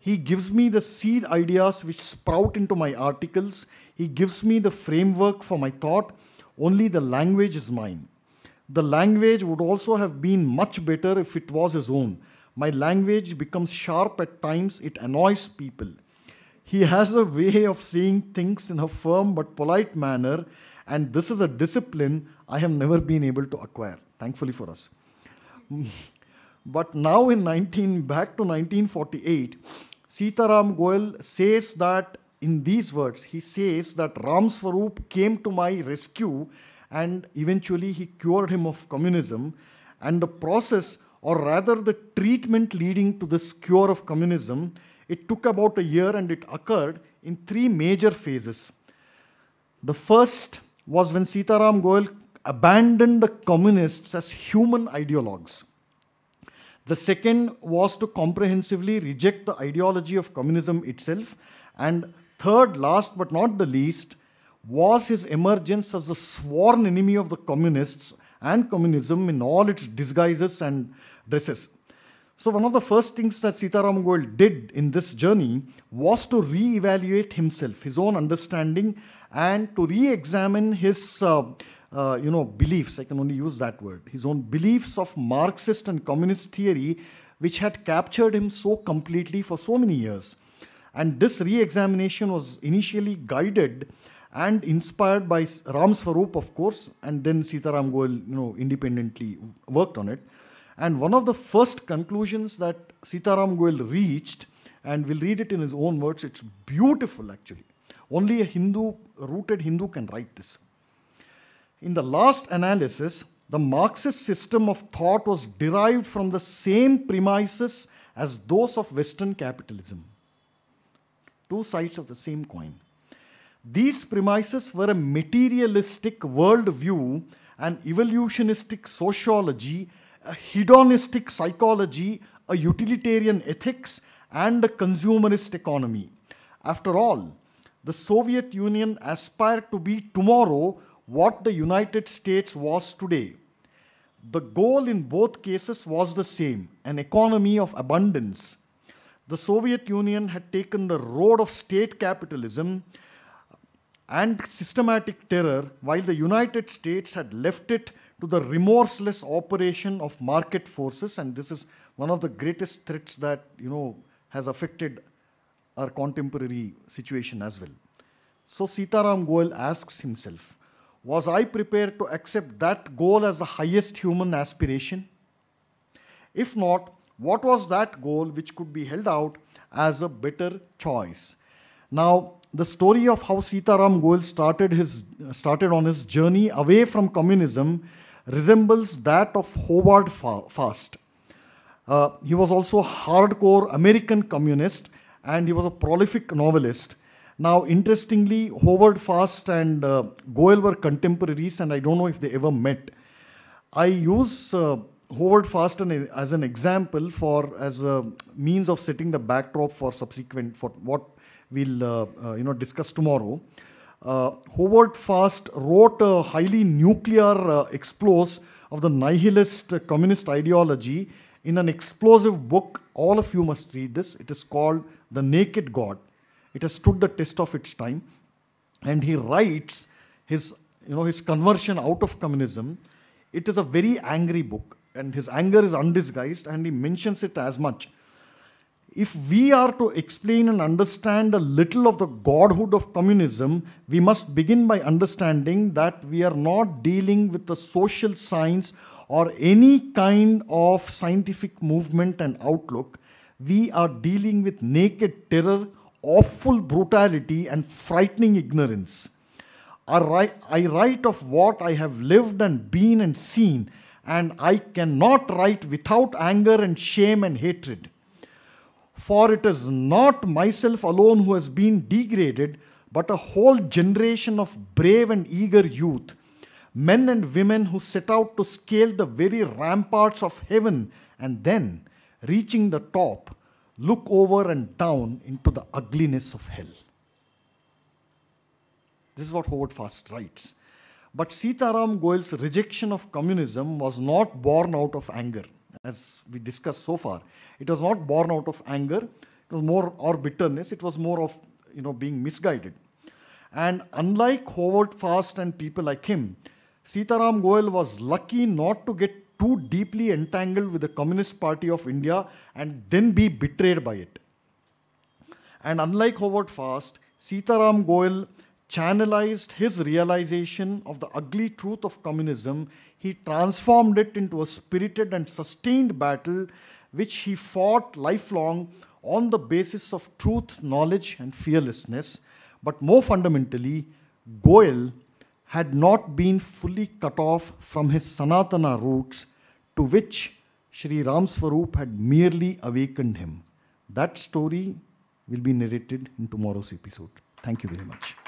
He gives me the seed ideas which sprout into my articles. He gives me the framework for my thought. Only the language is mine. The language would also have been much better if it was his own. My language becomes sharp at times, it annoys people. He has a way of saying things in a firm but polite manner, and this is a discipline I have never been able to acquire, thankfully for us. <laughs> but now in 19 back to 1948 sitaram goel says that in these words he says that ram swaroop came to my rescue and eventually he cured him of communism. And the process, or rather the treatment leading to this cure of communism, it took about a year and it occurred in three major phases. The first was when Sitaram Goel abandoned the communists as human ideologues. The second was to comprehensively reject the ideology of communism itself. And third, last but not the least, was his emergence as a sworn enemy of the communists and communism in all its disguises and dresses. So, one of the first things that Sitaram Goel did in this journey was to re evaluate himself, his own understanding, and to re examine his. Uh, uh, you know, beliefs, I can only use that word, his own beliefs of Marxist and communist theory, which had captured him so completely for so many years. And this re examination was initially guided and inspired by Ram of course, and then Sitaram Goel, you know, independently worked on it. And one of the first conclusions that Sitaram Goel reached, and we'll read it in his own words, it's beautiful actually. Only a Hindu, rooted Hindu can write this. In the last analysis, the Marxist system of thought was derived from the same premises as those of Western capitalism. Two sides of the same coin. These premises were a materialistic worldview, an evolutionistic sociology, a hedonistic psychology, a utilitarian ethics, and a consumerist economy. After all, the Soviet Union aspired to be tomorrow what the United States was today. The goal in both cases was the same an economy of abundance. The Soviet Union had taken the road of state capitalism and systematic terror while the United States had left it to the remorseless operation of market forces and this is one of the greatest threats that you know has affected our contemporary situation as well. So Sitaram Goel asks himself, was I prepared to accept that goal as the highest human aspiration? If not, what was that goal which could be held out as a better choice? Now, the story of how Sitaram Goel started, his, started on his journey away from communism resembles that of Howard Fast. Uh, he was also a hardcore American communist and he was a prolific novelist. Now, interestingly, Howard Fast and uh, Goel were contemporaries, and I don't know if they ever met. I use uh, Howard Fast as an example for as a means of setting the backdrop for subsequent for what we'll uh, uh, you know discuss tomorrow. Uh, Howard Fast wrote a highly nuclear expose of the nihilist communist ideology in an explosive book. All of you must read this. It is called The Naked God. It has stood the test of its time. And he writes his, you know, his conversion out of communism. It is a very angry book, and his anger is undisguised, and he mentions it as much if we are to explain and understand a little of the godhood of communism, we must begin by understanding that we are not dealing with a social science or any kind of scientific movement and outlook. We are dealing with naked terror, awful brutality, and frightening ignorance. I write of what I have lived and been and seen, and I cannot write without anger and shame and hatred. For it is not myself alone who has been degraded, but a whole generation of brave and eager youth, men and women who set out to scale the very ramparts of heaven and then, reaching the top, look over and down into the ugliness of hell. This is what Howard Fast writes. But Sitaram Goel's rejection of communism was not born out of anger as we discussed so far. It was not born out of anger, it was more or bitterness, it was more of you know being misguided. And unlike Howard Fast and people like him, Sitaram Goel was lucky not to get too deeply entangled with the Communist Party of India and then be betrayed by it. And unlike Howard Fast, Sitaram Goel channelized his realization of the ugly truth of communism he transformed it into a spirited and sustained battle which he fought lifelong on the basis of truth, knowledge, and fearlessness. But more fundamentally, Goel had not been fully cut off from his Sanatana roots to which Sri Ram had merely awakened him. That story will be narrated in tomorrow's episode. Thank you very much.